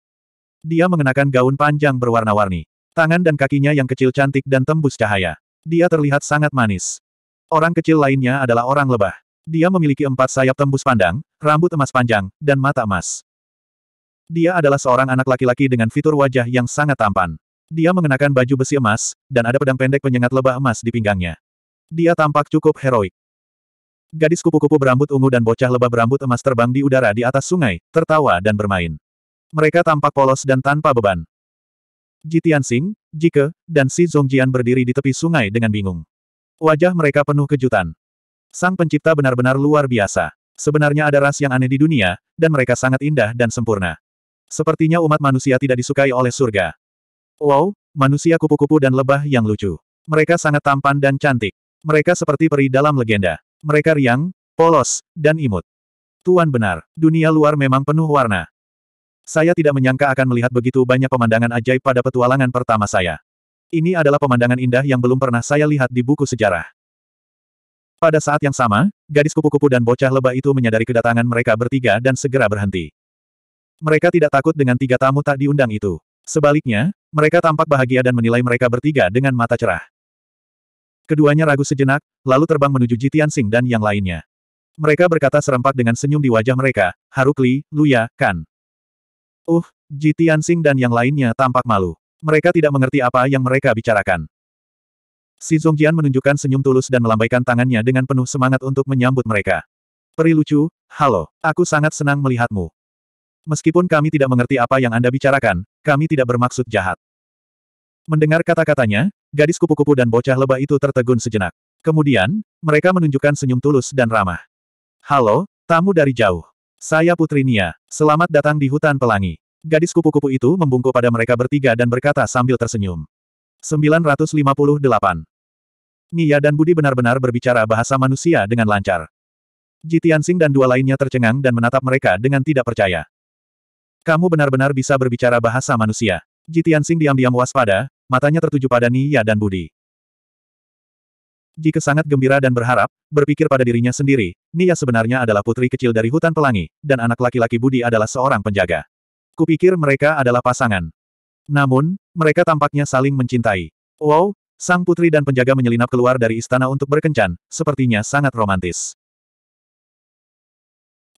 Dia mengenakan gaun panjang berwarna-warni. Tangan dan kakinya yang kecil cantik dan tembus cahaya. Dia terlihat sangat manis. Orang kecil lainnya adalah orang lebah. Dia memiliki empat sayap tembus pandang, rambut emas panjang, dan mata emas. Dia adalah seorang anak laki-laki dengan fitur wajah yang sangat tampan. Dia mengenakan baju besi emas, dan ada pedang pendek penyengat lebah emas di pinggangnya. Dia tampak cukup heroik. Gadis kupu-kupu berambut ungu dan bocah lebah berambut emas terbang di udara di atas sungai, tertawa dan bermain. Mereka tampak polos dan tanpa beban. Ji Tianxing, Ke, dan Si Zongjian berdiri di tepi sungai dengan bingung. Wajah mereka penuh kejutan. Sang pencipta benar-benar luar biasa. Sebenarnya ada ras yang aneh di dunia, dan mereka sangat indah dan sempurna. Sepertinya umat manusia tidak disukai oleh surga. Wow, manusia kupu-kupu dan lebah yang lucu. Mereka sangat tampan dan cantik. Mereka seperti peri dalam legenda. Mereka riang, polos, dan imut. Tuan benar, dunia luar memang penuh warna. Saya tidak menyangka akan melihat begitu banyak pemandangan ajaib pada petualangan pertama saya. Ini adalah pemandangan indah yang belum pernah saya lihat di buku sejarah. Pada saat yang sama, gadis kupu-kupu dan bocah lebah itu menyadari kedatangan mereka bertiga dan segera berhenti. Mereka tidak takut dengan tiga tamu tak diundang itu. Sebaliknya, mereka tampak bahagia dan menilai mereka bertiga dengan mata cerah. Keduanya ragu sejenak, lalu terbang menuju Jitian Sing dan yang lainnya. Mereka berkata serempak dengan senyum di wajah mereka, Harukli, Luya, Kan. Uh, oh, Ji Tianxing dan yang lainnya tampak malu. Mereka tidak mengerti apa yang mereka bicarakan. Si Zongjian menunjukkan senyum tulus dan melambaikan tangannya dengan penuh semangat untuk menyambut mereka. Peri lucu, halo, aku sangat senang melihatmu. Meskipun kami tidak mengerti apa yang Anda bicarakan, kami tidak bermaksud jahat. Mendengar kata-katanya, gadis kupu-kupu dan bocah lebah itu tertegun sejenak. Kemudian, mereka menunjukkan senyum tulus dan ramah. Halo, tamu dari jauh. Saya Putri Nia. Selamat datang di hutan pelangi. Gadis kupu-kupu itu membungkuk pada mereka bertiga dan berkata sambil tersenyum. 958. Nia dan Budi benar-benar berbicara bahasa manusia dengan lancar. Jitiansing dan dua lainnya tercengang dan menatap mereka dengan tidak percaya. Kamu benar-benar bisa berbicara bahasa manusia. Jitiansing diam-diam waspada, matanya tertuju pada Nia dan Budi. Jika sangat gembira dan berharap, berpikir pada dirinya sendiri, Nia sebenarnya adalah putri kecil dari hutan pelangi, dan anak laki-laki Budi adalah seorang penjaga. Kupikir mereka adalah pasangan. Namun, mereka tampaknya saling mencintai. Wow, sang putri dan penjaga menyelinap keluar dari istana untuk berkencan, sepertinya sangat romantis.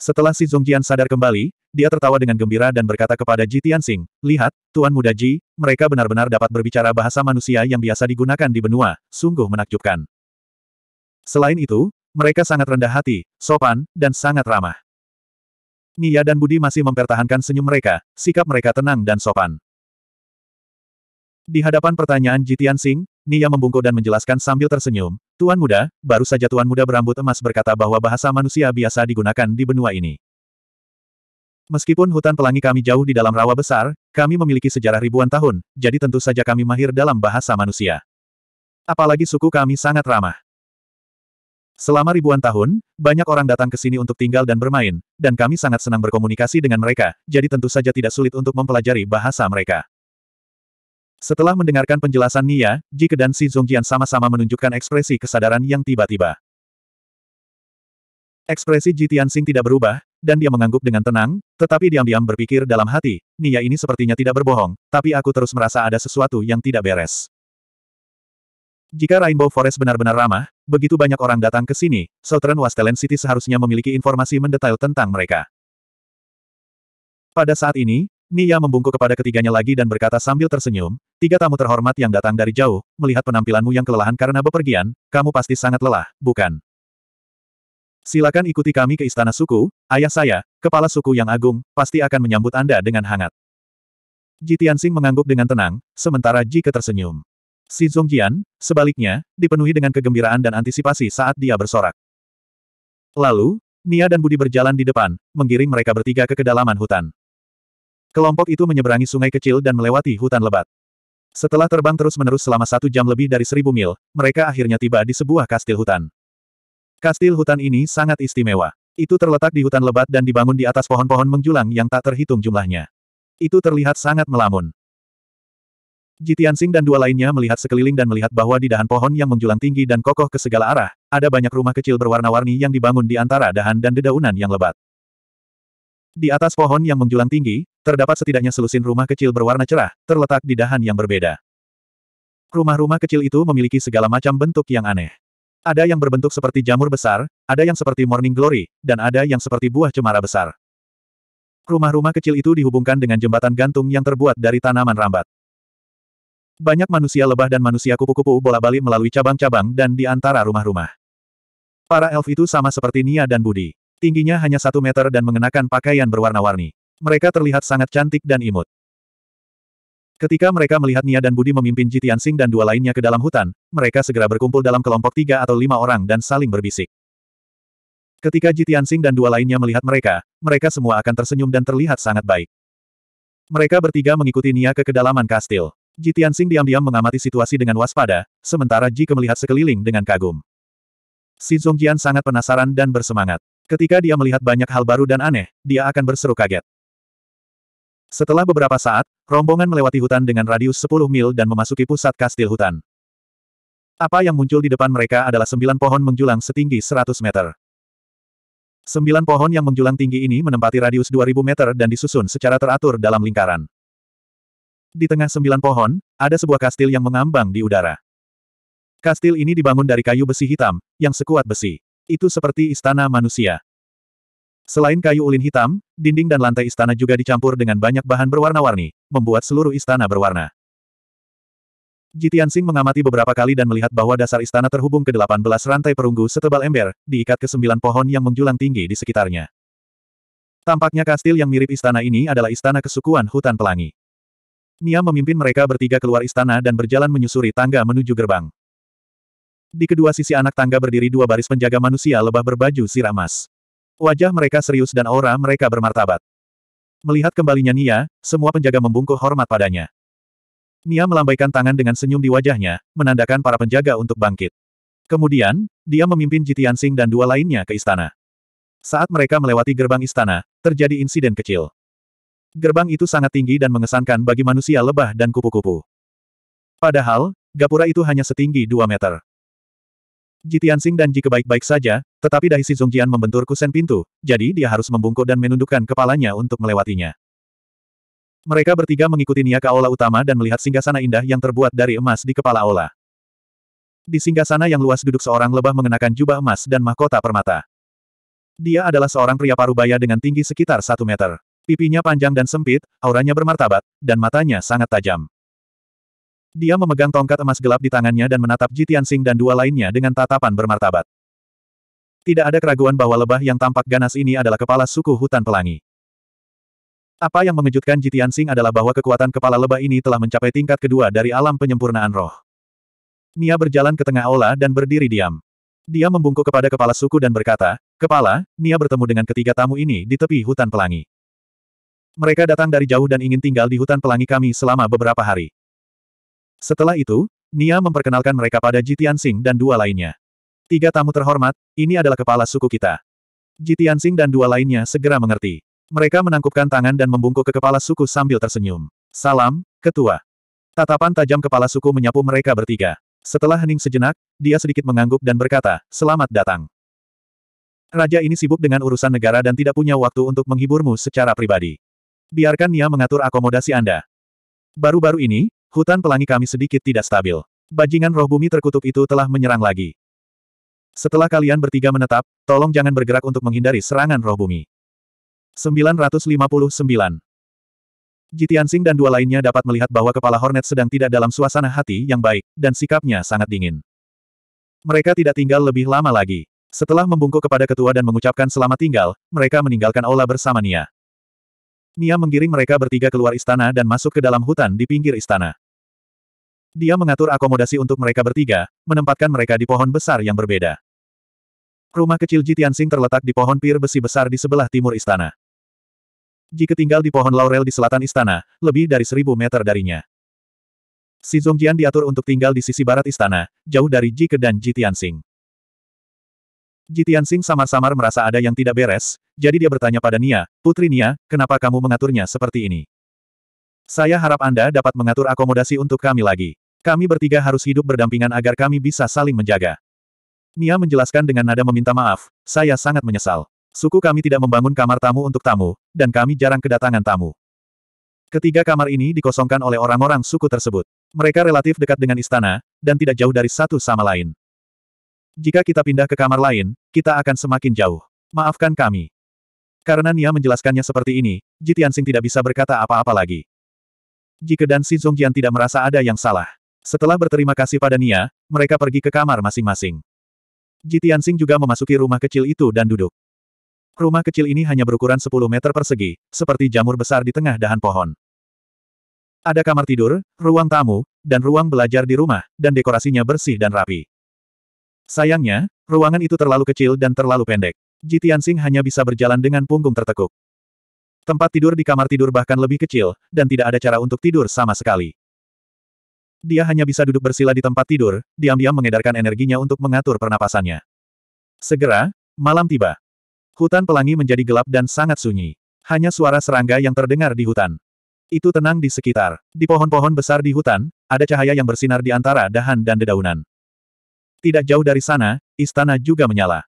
Setelah si Zongjian sadar kembali, dia tertawa dengan gembira dan berkata kepada Ji Tianxing, Lihat, Tuan Muda Ji, mereka benar-benar dapat berbicara bahasa manusia yang biasa digunakan di benua, sungguh menakjubkan. Selain itu, mereka sangat rendah hati, sopan, dan sangat ramah. Nia dan Budi masih mempertahankan senyum mereka, sikap mereka tenang dan sopan. Di hadapan pertanyaan Jitian Singh, Nia membungkuk dan menjelaskan sambil tersenyum, Tuan Muda, baru saja Tuan Muda berambut emas berkata bahwa bahasa manusia biasa digunakan di benua ini. Meskipun hutan pelangi kami jauh di dalam rawa besar, kami memiliki sejarah ribuan tahun, jadi tentu saja kami mahir dalam bahasa manusia. Apalagi suku kami sangat ramah. Selama ribuan tahun, banyak orang datang ke sini untuk tinggal dan bermain, dan kami sangat senang berkomunikasi dengan mereka, jadi tentu saja tidak sulit untuk mempelajari bahasa mereka. Setelah mendengarkan penjelasan Nia, Jike dan Si Zongjian sama-sama menunjukkan ekspresi kesadaran yang tiba-tiba. Ekspresi Ji Tianxing tidak berubah, dan dia mengangguk dengan tenang, tetapi diam-diam berpikir dalam hati, Nia ini sepertinya tidak berbohong, tapi aku terus merasa ada sesuatu yang tidak beres. Jika Rainbow Forest benar-benar ramah, begitu banyak orang datang ke sini, Southern Wastelen City seharusnya memiliki informasi mendetail tentang mereka. Pada saat ini, Nia membungkuk kepada ketiganya lagi dan berkata sambil tersenyum, tiga tamu terhormat yang datang dari jauh, melihat penampilanmu yang kelelahan karena bepergian, kamu pasti sangat lelah, bukan? Silakan ikuti kami ke istana suku, ayah saya, kepala suku yang agung, pasti akan menyambut Anda dengan hangat. Ji Tianxing mengangguk dengan tenang, sementara Ji tersenyum. Si Zongjian, sebaliknya, dipenuhi dengan kegembiraan dan antisipasi saat dia bersorak. Lalu, Nia dan Budi berjalan di depan, menggiring mereka bertiga ke kedalaman hutan. Kelompok itu menyeberangi sungai kecil dan melewati hutan lebat. Setelah terbang terus-menerus selama satu jam lebih dari seribu mil, mereka akhirnya tiba di sebuah kastil hutan. Kastil hutan ini sangat istimewa. Itu terletak di hutan lebat dan dibangun di atas pohon-pohon menjulang yang tak terhitung jumlahnya. Itu terlihat sangat melamun. Jitian Sing dan dua lainnya melihat sekeliling dan melihat bahwa di dahan pohon yang menjulang tinggi dan kokoh ke segala arah, ada banyak rumah kecil berwarna-warni yang dibangun di antara dahan dan dedaunan yang lebat. Di atas pohon yang menjulang tinggi, terdapat setidaknya selusin rumah kecil berwarna cerah, terletak di dahan yang berbeda. Rumah-rumah kecil itu memiliki segala macam bentuk yang aneh. Ada yang berbentuk seperti jamur besar, ada yang seperti morning glory, dan ada yang seperti buah cemara besar. Rumah-rumah kecil itu dihubungkan dengan jembatan gantung yang terbuat dari tanaman rambat. Banyak manusia lebah dan manusia kupu-kupu bola-balik melalui cabang-cabang dan di antara rumah-rumah. Para elf itu sama seperti Nia dan Budi. Tingginya hanya satu meter dan mengenakan pakaian berwarna-warni. Mereka terlihat sangat cantik dan imut. Ketika mereka melihat Nia dan Budi memimpin Jitian Sing dan dua lainnya ke dalam hutan, mereka segera berkumpul dalam kelompok tiga atau lima orang dan saling berbisik. Ketika Jitian Sing dan dua lainnya melihat mereka, mereka semua akan tersenyum dan terlihat sangat baik. Mereka bertiga mengikuti Nia ke kedalaman kastil. Jitian Tianxing diam-diam mengamati situasi dengan waspada, sementara Ji Ke melihat sekeliling dengan kagum. Si Zongjian sangat penasaran dan bersemangat. Ketika dia melihat banyak hal baru dan aneh, dia akan berseru kaget. Setelah beberapa saat, rombongan melewati hutan dengan radius 10 mil dan memasuki pusat kastil hutan. Apa yang muncul di depan mereka adalah sembilan pohon menjulang setinggi 100 meter. Sembilan pohon yang menjulang tinggi ini menempati radius 2000 meter dan disusun secara teratur dalam lingkaran. Di tengah sembilan pohon, ada sebuah kastil yang mengambang di udara. Kastil ini dibangun dari kayu besi hitam, yang sekuat besi. Itu seperti istana manusia. Selain kayu ulin hitam, dinding dan lantai istana juga dicampur dengan banyak bahan berwarna-warni, membuat seluruh istana berwarna. Jitiansing mengamati beberapa kali dan melihat bahwa dasar istana terhubung ke 18 rantai perunggu setebal ember, diikat ke sembilan pohon yang menjulang tinggi di sekitarnya. Tampaknya kastil yang mirip istana ini adalah istana kesukuan hutan pelangi. Nia memimpin mereka bertiga keluar istana dan berjalan menyusuri tangga menuju gerbang. Di kedua sisi anak tangga berdiri dua baris penjaga manusia lebah berbaju siramas. Wajah mereka serius dan aura mereka bermartabat. Melihat kembalinya Nia, semua penjaga membungkuk hormat padanya. Nia melambaikan tangan dengan senyum di wajahnya, menandakan para penjaga untuk bangkit. Kemudian, dia memimpin Jitian Sing dan dua lainnya ke istana. Saat mereka melewati gerbang istana, terjadi insiden kecil. Gerbang itu sangat tinggi dan mengesankan bagi manusia lebah dan kupu-kupu. Padahal, gapura itu hanya setinggi 2 meter. Ji Tianxing dan Ji kebaik-baik saja, tetapi dahi si Zongjian membentur kusen pintu, jadi dia harus membungkuk dan menundukkan kepalanya untuk melewatinya. Mereka bertiga mengikuti Nia ke aula utama dan melihat singgasana indah yang terbuat dari emas di kepala aula. Di singgasana yang luas duduk seorang lebah mengenakan jubah emas dan mahkota permata. Dia adalah seorang pria parubaya dengan tinggi sekitar satu meter. Pipinya panjang dan sempit, auranya bermartabat, dan matanya sangat tajam. Dia memegang tongkat emas gelap di tangannya dan menatap Jitian Sing dan dua lainnya dengan tatapan bermartabat. Tidak ada keraguan bahwa lebah yang tampak ganas ini adalah kepala suku hutan pelangi. Apa yang mengejutkan Jitian Sing adalah bahwa kekuatan kepala lebah ini telah mencapai tingkat kedua dari alam penyempurnaan roh. Nia berjalan ke tengah aula dan berdiri diam. Dia membungkuk kepada kepala suku dan berkata, Kepala, Nia bertemu dengan ketiga tamu ini di tepi hutan pelangi. Mereka datang dari jauh dan ingin tinggal di hutan pelangi kami selama beberapa hari. Setelah itu, Nia memperkenalkan mereka pada Jitian Sing dan dua lainnya. Tiga tamu terhormat, ini adalah kepala suku kita. Jitian Sing dan dua lainnya segera mengerti. Mereka menangkupkan tangan dan membungkuk ke kepala suku sambil tersenyum. Salam, ketua. Tatapan tajam kepala suku menyapu mereka bertiga. Setelah hening sejenak, dia sedikit mengangguk dan berkata, selamat datang. Raja ini sibuk dengan urusan negara dan tidak punya waktu untuk menghiburmu secara pribadi. Biarkan Nia mengatur akomodasi Anda. Baru-baru ini, hutan pelangi kami sedikit tidak stabil. Bajingan roh bumi terkutuk itu telah menyerang lagi. Setelah kalian bertiga menetap, tolong jangan bergerak untuk menghindari serangan roh bumi. 959 Jitian Singh dan dua lainnya dapat melihat bahwa kepala Hornet sedang tidak dalam suasana hati yang baik, dan sikapnya sangat dingin. Mereka tidak tinggal lebih lama lagi. Setelah membungkuk kepada ketua dan mengucapkan selamat tinggal, mereka meninggalkan Ola bersama Nia. Nia menggiring mereka bertiga keluar istana dan masuk ke dalam hutan di pinggir istana. Dia mengatur akomodasi untuk mereka bertiga, menempatkan mereka di pohon besar yang berbeda. Rumah kecil Jitiansing terletak di pohon pir besi besar di sebelah timur istana. Jika tinggal di pohon laurel di selatan istana, lebih dari seribu meter darinya. Si Zongjian diatur untuk tinggal di sisi barat istana, jauh dari Ji Jike dan Jitiansing. Jitiansing samar-samar merasa ada yang tidak beres, jadi dia bertanya pada Nia, Putri Nia, kenapa kamu mengaturnya seperti ini? Saya harap Anda dapat mengatur akomodasi untuk kami lagi. Kami bertiga harus hidup berdampingan agar kami bisa saling menjaga. Nia menjelaskan dengan nada meminta maaf, saya sangat menyesal. Suku kami tidak membangun kamar tamu untuk tamu, dan kami jarang kedatangan tamu. Ketiga kamar ini dikosongkan oleh orang-orang suku tersebut. Mereka relatif dekat dengan istana, dan tidak jauh dari satu sama lain. Jika kita pindah ke kamar lain, kita akan semakin jauh. Maafkan kami. Karena Nia menjelaskannya seperti ini, Ji Tianxing tidak bisa berkata apa-apa lagi. Jike dan Si Zongjian tidak merasa ada yang salah. Setelah berterima kasih pada Nia, mereka pergi ke kamar masing-masing. Ji Tianxing juga memasuki rumah kecil itu dan duduk. Rumah kecil ini hanya berukuran 10 meter persegi, seperti jamur besar di tengah dahan pohon. Ada kamar tidur, ruang tamu, dan ruang belajar di rumah, dan dekorasinya bersih dan rapi. Sayangnya, ruangan itu terlalu kecil dan terlalu pendek. Ji Tianxing hanya bisa berjalan dengan punggung tertekuk. Tempat tidur di kamar tidur bahkan lebih kecil, dan tidak ada cara untuk tidur sama sekali. Dia hanya bisa duduk bersila di tempat tidur, diam-diam mengedarkan energinya untuk mengatur pernapasannya. Segera, malam tiba. Hutan pelangi menjadi gelap dan sangat sunyi. Hanya suara serangga yang terdengar di hutan. Itu tenang di sekitar. Di pohon-pohon besar di hutan, ada cahaya yang bersinar di antara dahan dan dedaunan. Tidak jauh dari sana, istana juga menyala.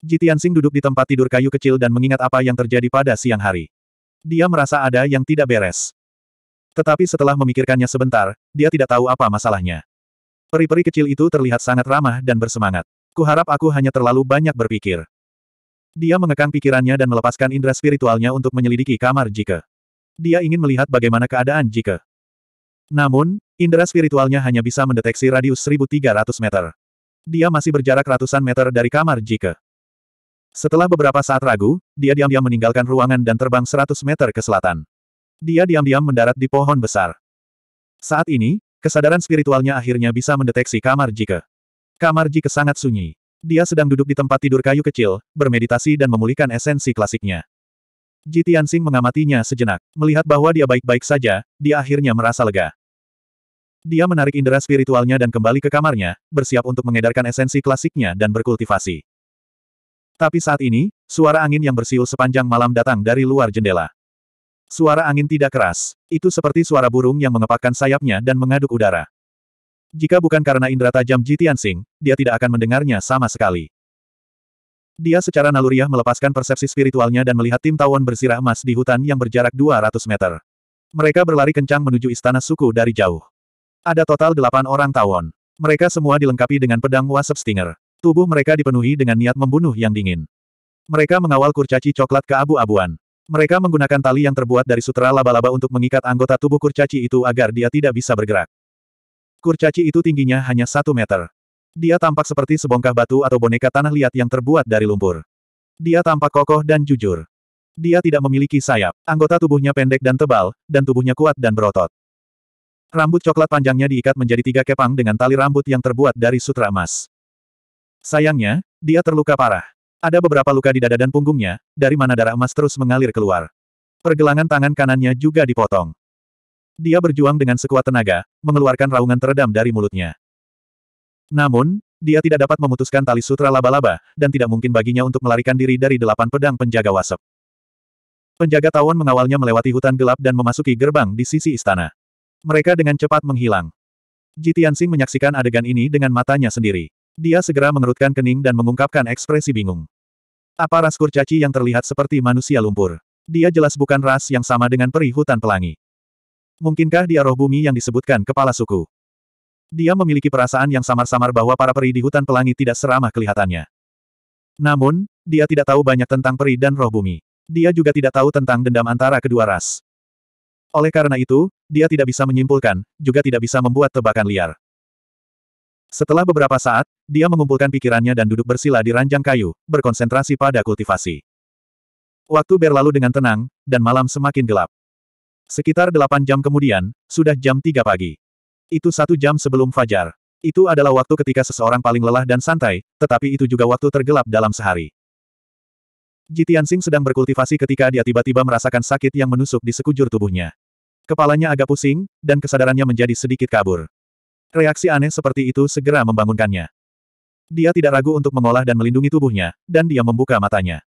Jitiansing duduk di tempat tidur kayu kecil dan mengingat apa yang terjadi pada siang hari. Dia merasa ada yang tidak beres. Tetapi setelah memikirkannya sebentar, dia tidak tahu apa masalahnya. Peri-peri kecil itu terlihat sangat ramah dan bersemangat. Kuharap aku hanya terlalu banyak berpikir. Dia mengekang pikirannya dan melepaskan indera spiritualnya untuk menyelidiki kamar Jike. Dia ingin melihat bagaimana keadaan Jike. Namun, indera spiritualnya hanya bisa mendeteksi radius 1300 meter. Dia masih berjarak ratusan meter dari kamar Jike. Setelah beberapa saat ragu, dia diam-diam meninggalkan ruangan dan terbang 100 meter ke selatan. Dia diam-diam mendarat di pohon besar. Saat ini, kesadaran spiritualnya akhirnya bisa mendeteksi kamar Jike. Kamar Jike sangat sunyi. Dia sedang duduk di tempat tidur kayu kecil, bermeditasi dan memulihkan esensi klasiknya. Ji Tianxing mengamatinya sejenak. Melihat bahwa dia baik-baik saja, dia akhirnya merasa lega. Dia menarik indera spiritualnya dan kembali ke kamarnya, bersiap untuk mengedarkan esensi klasiknya dan berkultivasi. Tapi saat ini, suara angin yang bersiul sepanjang malam datang dari luar jendela. Suara angin tidak keras. Itu seperti suara burung yang mengepakkan sayapnya dan mengaduk udara. Jika bukan karena indera tajam Jitian Tianxing, dia tidak akan mendengarnya sama sekali. Dia secara naluriah melepaskan persepsi spiritualnya dan melihat tim tawon bersirah emas di hutan yang berjarak 200 meter. Mereka berlari kencang menuju istana suku dari jauh. Ada total delapan orang tawon. Mereka semua dilengkapi dengan pedang wasp stinger. Tubuh mereka dipenuhi dengan niat membunuh yang dingin. Mereka mengawal kurcaci coklat ke abu-abuan. Mereka menggunakan tali yang terbuat dari sutra laba-laba untuk mengikat anggota tubuh kurcaci itu agar dia tidak bisa bergerak. Kurcaci itu tingginya hanya satu meter. Dia tampak seperti sebongkah batu atau boneka tanah liat yang terbuat dari lumpur. Dia tampak kokoh dan jujur. Dia tidak memiliki sayap, anggota tubuhnya pendek dan tebal, dan tubuhnya kuat dan berotot. Rambut coklat panjangnya diikat menjadi tiga kepang dengan tali rambut yang terbuat dari sutra emas. Sayangnya, dia terluka parah. Ada beberapa luka di dada dan punggungnya, dari mana darah emas terus mengalir keluar. Pergelangan tangan kanannya juga dipotong. Dia berjuang dengan sekuat tenaga, mengeluarkan raungan teredam dari mulutnya. Namun, dia tidak dapat memutuskan tali sutra laba-laba, dan tidak mungkin baginya untuk melarikan diri dari delapan pedang penjaga wasep. Penjaga tawon mengawalnya melewati hutan gelap dan memasuki gerbang di sisi istana. Mereka dengan cepat menghilang. Jitian Sing menyaksikan adegan ini dengan matanya sendiri. Dia segera mengerutkan kening dan mengungkapkan ekspresi bingung. Apa ras kurcaci yang terlihat seperti manusia lumpur? Dia jelas bukan ras yang sama dengan peri hutan pelangi. Mungkinkah dia roh bumi yang disebutkan kepala suku? Dia memiliki perasaan yang samar-samar bahwa para peri di hutan pelangi tidak seramah kelihatannya. Namun, dia tidak tahu banyak tentang peri dan roh bumi. Dia juga tidak tahu tentang dendam antara kedua ras. Oleh karena itu, dia tidak bisa menyimpulkan, juga tidak bisa membuat tebakan liar. Setelah beberapa saat, dia mengumpulkan pikirannya dan duduk bersila di ranjang kayu, berkonsentrasi pada kultivasi. Waktu berlalu dengan tenang, dan malam semakin gelap. Sekitar delapan jam kemudian, sudah jam tiga pagi. Itu satu jam sebelum fajar. Itu adalah waktu ketika seseorang paling lelah dan santai, tetapi itu juga waktu tergelap dalam sehari. Jitian Singh sedang berkultivasi ketika dia tiba-tiba merasakan sakit yang menusuk di sekujur tubuhnya. Kepalanya agak pusing, dan kesadarannya menjadi sedikit kabur. Reaksi aneh seperti itu segera membangunkannya. Dia tidak ragu untuk mengolah dan melindungi tubuhnya, dan dia membuka matanya.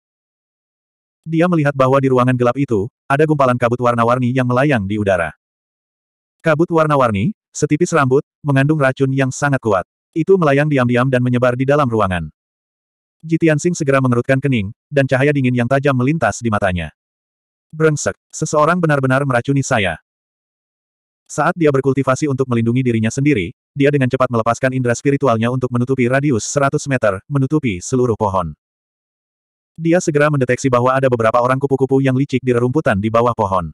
Dia melihat bahwa di ruangan gelap itu, ada gumpalan kabut warna-warni yang melayang di udara. Kabut warna-warni, setipis rambut, mengandung racun yang sangat kuat. Itu melayang diam-diam dan menyebar di dalam ruangan. Jitian Sing segera mengerutkan kening, dan cahaya dingin yang tajam melintas di matanya. Brengsek, seseorang benar-benar meracuni saya. Saat dia berkultivasi untuk melindungi dirinya sendiri, dia dengan cepat melepaskan indera spiritualnya untuk menutupi radius 100 meter, menutupi seluruh pohon. Dia segera mendeteksi bahwa ada beberapa orang kupu-kupu yang licik di rerumputan di bawah pohon.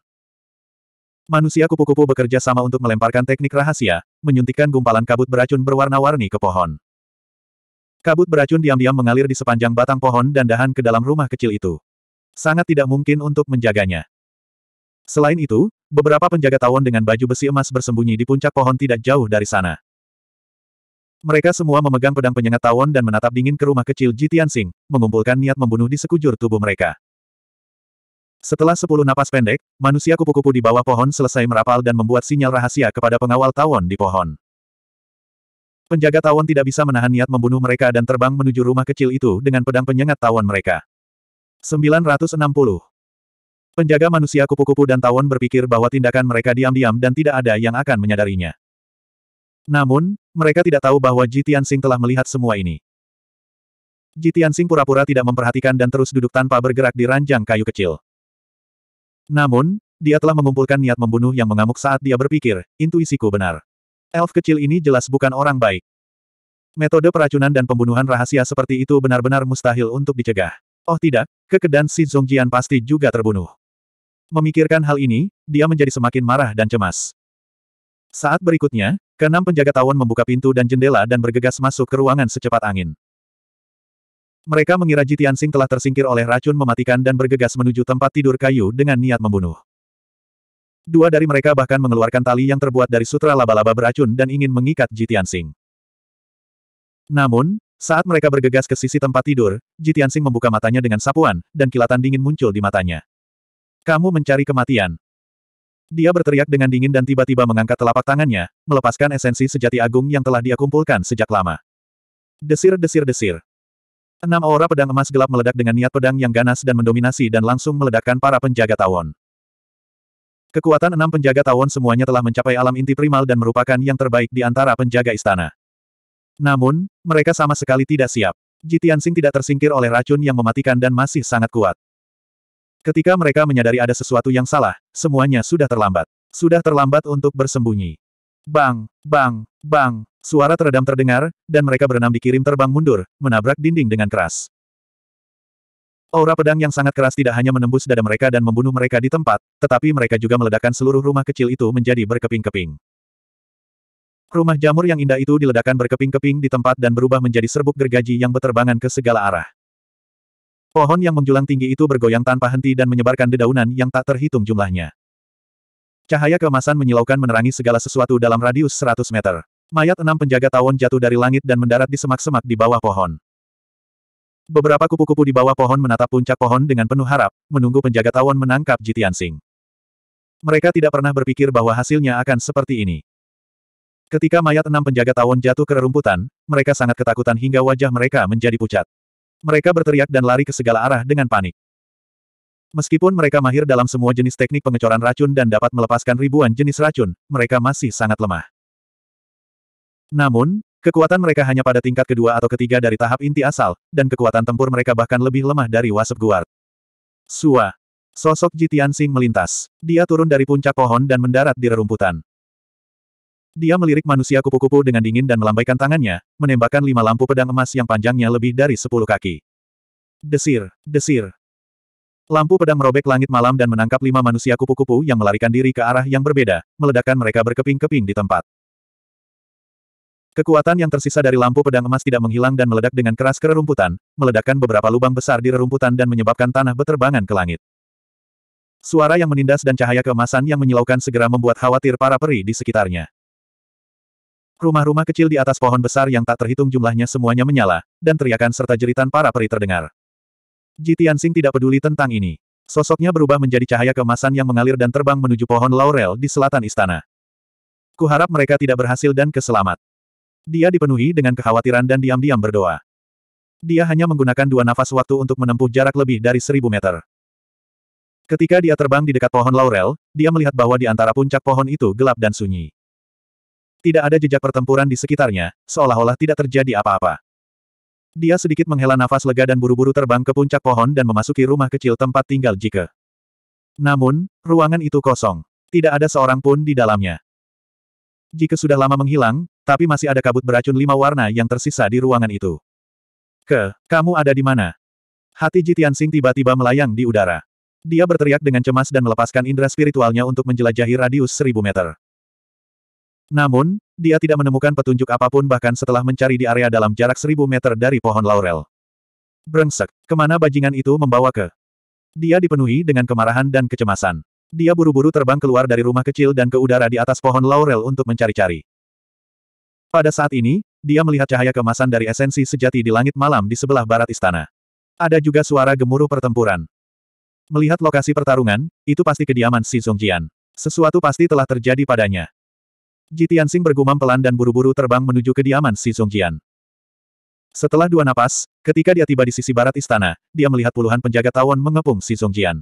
Manusia kupu-kupu bekerja sama untuk melemparkan teknik rahasia, menyuntikkan gumpalan kabut beracun berwarna-warni ke pohon. Kabut beracun diam-diam mengalir di sepanjang batang pohon dan dahan ke dalam rumah kecil itu. Sangat tidak mungkin untuk menjaganya. Selain itu, Beberapa penjaga tawon dengan baju besi emas bersembunyi di puncak pohon tidak jauh dari sana. Mereka semua memegang pedang penyengat tawon dan menatap dingin ke rumah kecil Ji Tianxing, mengumpulkan niat membunuh di sekujur tubuh mereka. Setelah sepuluh napas pendek, manusia kupu-kupu di bawah pohon selesai merapal dan membuat sinyal rahasia kepada pengawal tawon di pohon. Penjaga tawon tidak bisa menahan niat membunuh mereka dan terbang menuju rumah kecil itu dengan pedang penyengat tawon mereka. 960 Penjaga manusia kupu-kupu dan tawon berpikir bahwa tindakan mereka diam-diam dan tidak ada yang akan menyadarinya. Namun, mereka tidak tahu bahwa Ji Tianxing telah melihat semua ini. Ji Tianxing pura-pura tidak memperhatikan dan terus duduk tanpa bergerak di ranjang kayu kecil. Namun, dia telah mengumpulkan niat membunuh yang mengamuk saat dia berpikir, intuisiku benar. Elf kecil ini jelas bukan orang baik. Metode peracunan dan pembunuhan rahasia seperti itu benar-benar mustahil untuk dicegah. Oh tidak, kekedan si Zongjian pasti juga terbunuh. Memikirkan hal ini, dia menjadi semakin marah dan cemas. Saat berikutnya, keenam penjaga tawon membuka pintu dan jendela dan bergegas masuk ke ruangan secepat angin. Mereka mengira Jitiansing telah tersingkir oleh racun mematikan dan bergegas menuju tempat tidur kayu dengan niat membunuh. Dua dari mereka bahkan mengeluarkan tali yang terbuat dari sutra laba-laba beracun dan ingin mengikat Jitiansing. Namun, saat mereka bergegas ke sisi tempat tidur, Jitiansing membuka matanya dengan sapuan, dan kilatan dingin muncul di matanya. Kamu mencari kematian. Dia berteriak dengan dingin dan tiba-tiba mengangkat telapak tangannya, melepaskan esensi sejati agung yang telah dia kumpulkan sejak lama. Desir-desir-desir. Enam aura pedang emas gelap meledak dengan niat pedang yang ganas dan mendominasi dan langsung meledakkan para penjaga tawon. Kekuatan enam penjaga tawon semuanya telah mencapai alam inti primal dan merupakan yang terbaik di antara penjaga istana. Namun, mereka sama sekali tidak siap. Jitiansing tidak tersingkir oleh racun yang mematikan dan masih sangat kuat. Ketika mereka menyadari ada sesuatu yang salah, semuanya sudah terlambat. Sudah terlambat untuk bersembunyi. Bang, bang, bang, suara teredam terdengar, dan mereka berenam dikirim terbang mundur, menabrak dinding dengan keras. Aura pedang yang sangat keras tidak hanya menembus dada mereka dan membunuh mereka di tempat, tetapi mereka juga meledakkan seluruh rumah kecil itu menjadi berkeping-keping. Rumah jamur yang indah itu diledakkan berkeping-keping di tempat dan berubah menjadi serbuk gergaji yang berterbangan ke segala arah. Pohon yang menjulang tinggi itu bergoyang tanpa henti dan menyebarkan dedaunan yang tak terhitung jumlahnya. Cahaya keemasan menyilaukan menerangi segala sesuatu dalam radius 100 meter. Mayat enam penjaga tawon jatuh dari langit dan mendarat di semak-semak di bawah pohon. Beberapa kupu-kupu di bawah pohon menatap puncak pohon dengan penuh harap, menunggu penjaga tawon menangkap Jitian Sing. Mereka tidak pernah berpikir bahwa hasilnya akan seperti ini. Ketika mayat enam penjaga tawon jatuh ke rerumputan, mereka sangat ketakutan hingga wajah mereka menjadi pucat. Mereka berteriak dan lari ke segala arah dengan panik. Meskipun mereka mahir dalam semua jenis teknik pengecoran racun dan dapat melepaskan ribuan jenis racun, mereka masih sangat lemah. Namun, kekuatan mereka hanya pada tingkat kedua atau ketiga dari tahap inti asal, dan kekuatan tempur mereka bahkan lebih lemah dari Wasp Guard. Sua. Sosok Jitian Sing melintas. Dia turun dari puncak pohon dan mendarat di rerumputan. Dia melirik manusia kupu-kupu dengan dingin dan melambaikan tangannya, menembakkan lima lampu pedang emas yang panjangnya lebih dari sepuluh kaki. Desir, desir. Lampu pedang merobek langit malam dan menangkap lima manusia kupu-kupu yang melarikan diri ke arah yang berbeda, meledakkan mereka berkeping-keping di tempat. Kekuatan yang tersisa dari lampu pedang emas tidak menghilang dan meledak dengan keras ke rerumputan, meledakkan beberapa lubang besar di rerumputan dan menyebabkan tanah beterbangan ke langit. Suara yang menindas dan cahaya keemasan yang menyilaukan segera membuat khawatir para peri di sekitarnya. Rumah-rumah kecil di atas pohon besar yang tak terhitung jumlahnya semuanya menyala, dan teriakan serta jeritan para peri terdengar. Ji Tianxing tidak peduli tentang ini. Sosoknya berubah menjadi cahaya kemasan yang mengalir dan terbang menuju pohon laurel di selatan istana. Kuharap mereka tidak berhasil dan keselamat. Dia dipenuhi dengan kekhawatiran dan diam-diam berdoa. Dia hanya menggunakan dua nafas waktu untuk menempuh jarak lebih dari seribu meter. Ketika dia terbang di dekat pohon laurel, dia melihat bahwa di antara puncak pohon itu gelap dan sunyi. Tidak ada jejak pertempuran di sekitarnya, seolah-olah tidak terjadi apa-apa. Dia sedikit menghela nafas lega dan buru-buru terbang ke puncak pohon dan memasuki rumah kecil tempat tinggal Jike. Namun, ruangan itu kosong. Tidak ada seorang pun di dalamnya. Jike sudah lama menghilang, tapi masih ada kabut beracun lima warna yang tersisa di ruangan itu. Ke, kamu ada di mana? Hati Jitian Sing tiba-tiba melayang di udara. Dia berteriak dengan cemas dan melepaskan indera spiritualnya untuk menjelajahi radius seribu meter. Namun, dia tidak menemukan petunjuk apapun bahkan setelah mencari di area dalam jarak seribu meter dari pohon laurel. Brengsek, kemana bajingan itu membawa ke? Dia dipenuhi dengan kemarahan dan kecemasan. Dia buru-buru terbang keluar dari rumah kecil dan ke udara di atas pohon laurel untuk mencari-cari. Pada saat ini, dia melihat cahaya kemasan dari esensi sejati di langit malam di sebelah barat istana. Ada juga suara gemuruh pertempuran. Melihat lokasi pertarungan, itu pasti kediaman Si Zongjian. Sesuatu pasti telah terjadi padanya. Ji Tianxing bergumam pelan dan buru-buru terbang menuju kediaman Si Zongjian. Setelah dua napas, ketika dia tiba di sisi barat istana, dia melihat puluhan penjaga tawon mengepung Si Zongjian.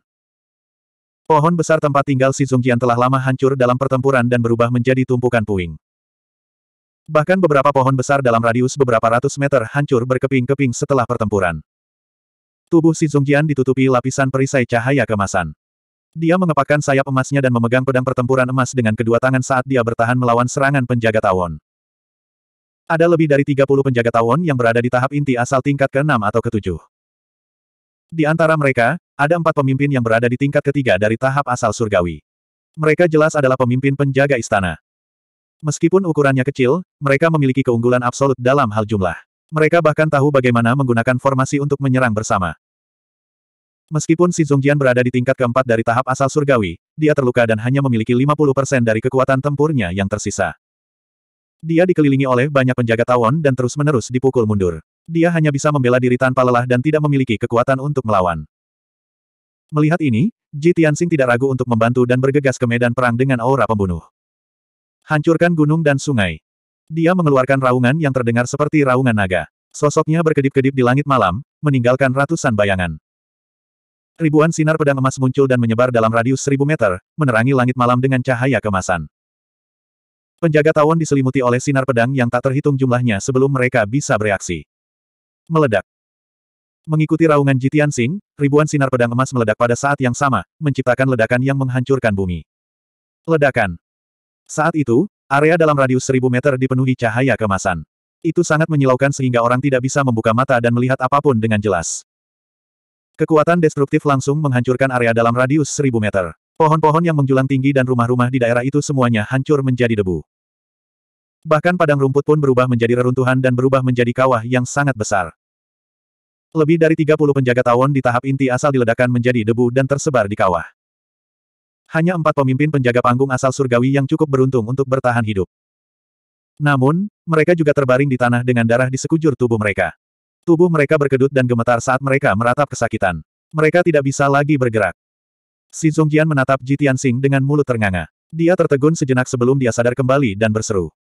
Pohon besar tempat tinggal Si Zongjian telah lama hancur dalam pertempuran dan berubah menjadi tumpukan puing. Bahkan beberapa pohon besar dalam radius beberapa ratus meter hancur berkeping-keping setelah pertempuran. Tubuh Si Zongjian ditutupi lapisan perisai cahaya kemasan. Dia mengepakkan sayap emasnya dan memegang pedang pertempuran emas dengan kedua tangan saat dia bertahan melawan serangan penjaga tawon. Ada lebih dari 30 penjaga tawon yang berada di tahap inti asal tingkat ke-6 atau ke-7. Di antara mereka, ada empat pemimpin yang berada di tingkat ketiga dari tahap asal surgawi. Mereka jelas adalah pemimpin penjaga istana. Meskipun ukurannya kecil, mereka memiliki keunggulan absolut dalam hal jumlah. Mereka bahkan tahu bagaimana menggunakan formasi untuk menyerang bersama. Meskipun si Zongjian berada di tingkat keempat dari tahap asal surgawi, dia terluka dan hanya memiliki 50% dari kekuatan tempurnya yang tersisa. Dia dikelilingi oleh banyak penjaga tawon dan terus-menerus dipukul mundur. Dia hanya bisa membela diri tanpa lelah dan tidak memiliki kekuatan untuk melawan. Melihat ini, Ji Tianxing tidak ragu untuk membantu dan bergegas ke medan perang dengan aura pembunuh. Hancurkan gunung dan sungai. Dia mengeluarkan raungan yang terdengar seperti raungan naga. Sosoknya berkedip-kedip di langit malam, meninggalkan ratusan bayangan. Ribuan sinar pedang emas muncul dan menyebar dalam radius seribu meter, menerangi langit malam dengan cahaya kemasan. Penjaga tawon diselimuti oleh sinar pedang yang tak terhitung jumlahnya sebelum mereka bisa bereaksi. Meledak. Mengikuti raungan Jitian Sing, ribuan sinar pedang emas meledak pada saat yang sama, menciptakan ledakan yang menghancurkan bumi. Ledakan. Saat itu, area dalam radius seribu meter dipenuhi cahaya kemasan. Itu sangat menyilaukan sehingga orang tidak bisa membuka mata dan melihat apapun dengan jelas. Kekuatan destruktif langsung menghancurkan area dalam radius seribu meter. Pohon-pohon yang menjulang tinggi dan rumah-rumah di daerah itu semuanya hancur menjadi debu. Bahkan padang rumput pun berubah menjadi reruntuhan dan berubah menjadi kawah yang sangat besar. Lebih dari 30 penjaga tawon di tahap inti asal diledakkan menjadi debu dan tersebar di kawah. Hanya empat pemimpin penjaga panggung asal surgawi yang cukup beruntung untuk bertahan hidup. Namun, mereka juga terbaring di tanah dengan darah di sekujur tubuh mereka. Tubuh mereka berkedut dan gemetar saat mereka meratap kesakitan. Mereka tidak bisa lagi bergerak. Si Zongjian menatap Ji Tianxing dengan mulut ternganga. Dia tertegun sejenak sebelum dia sadar kembali dan berseru.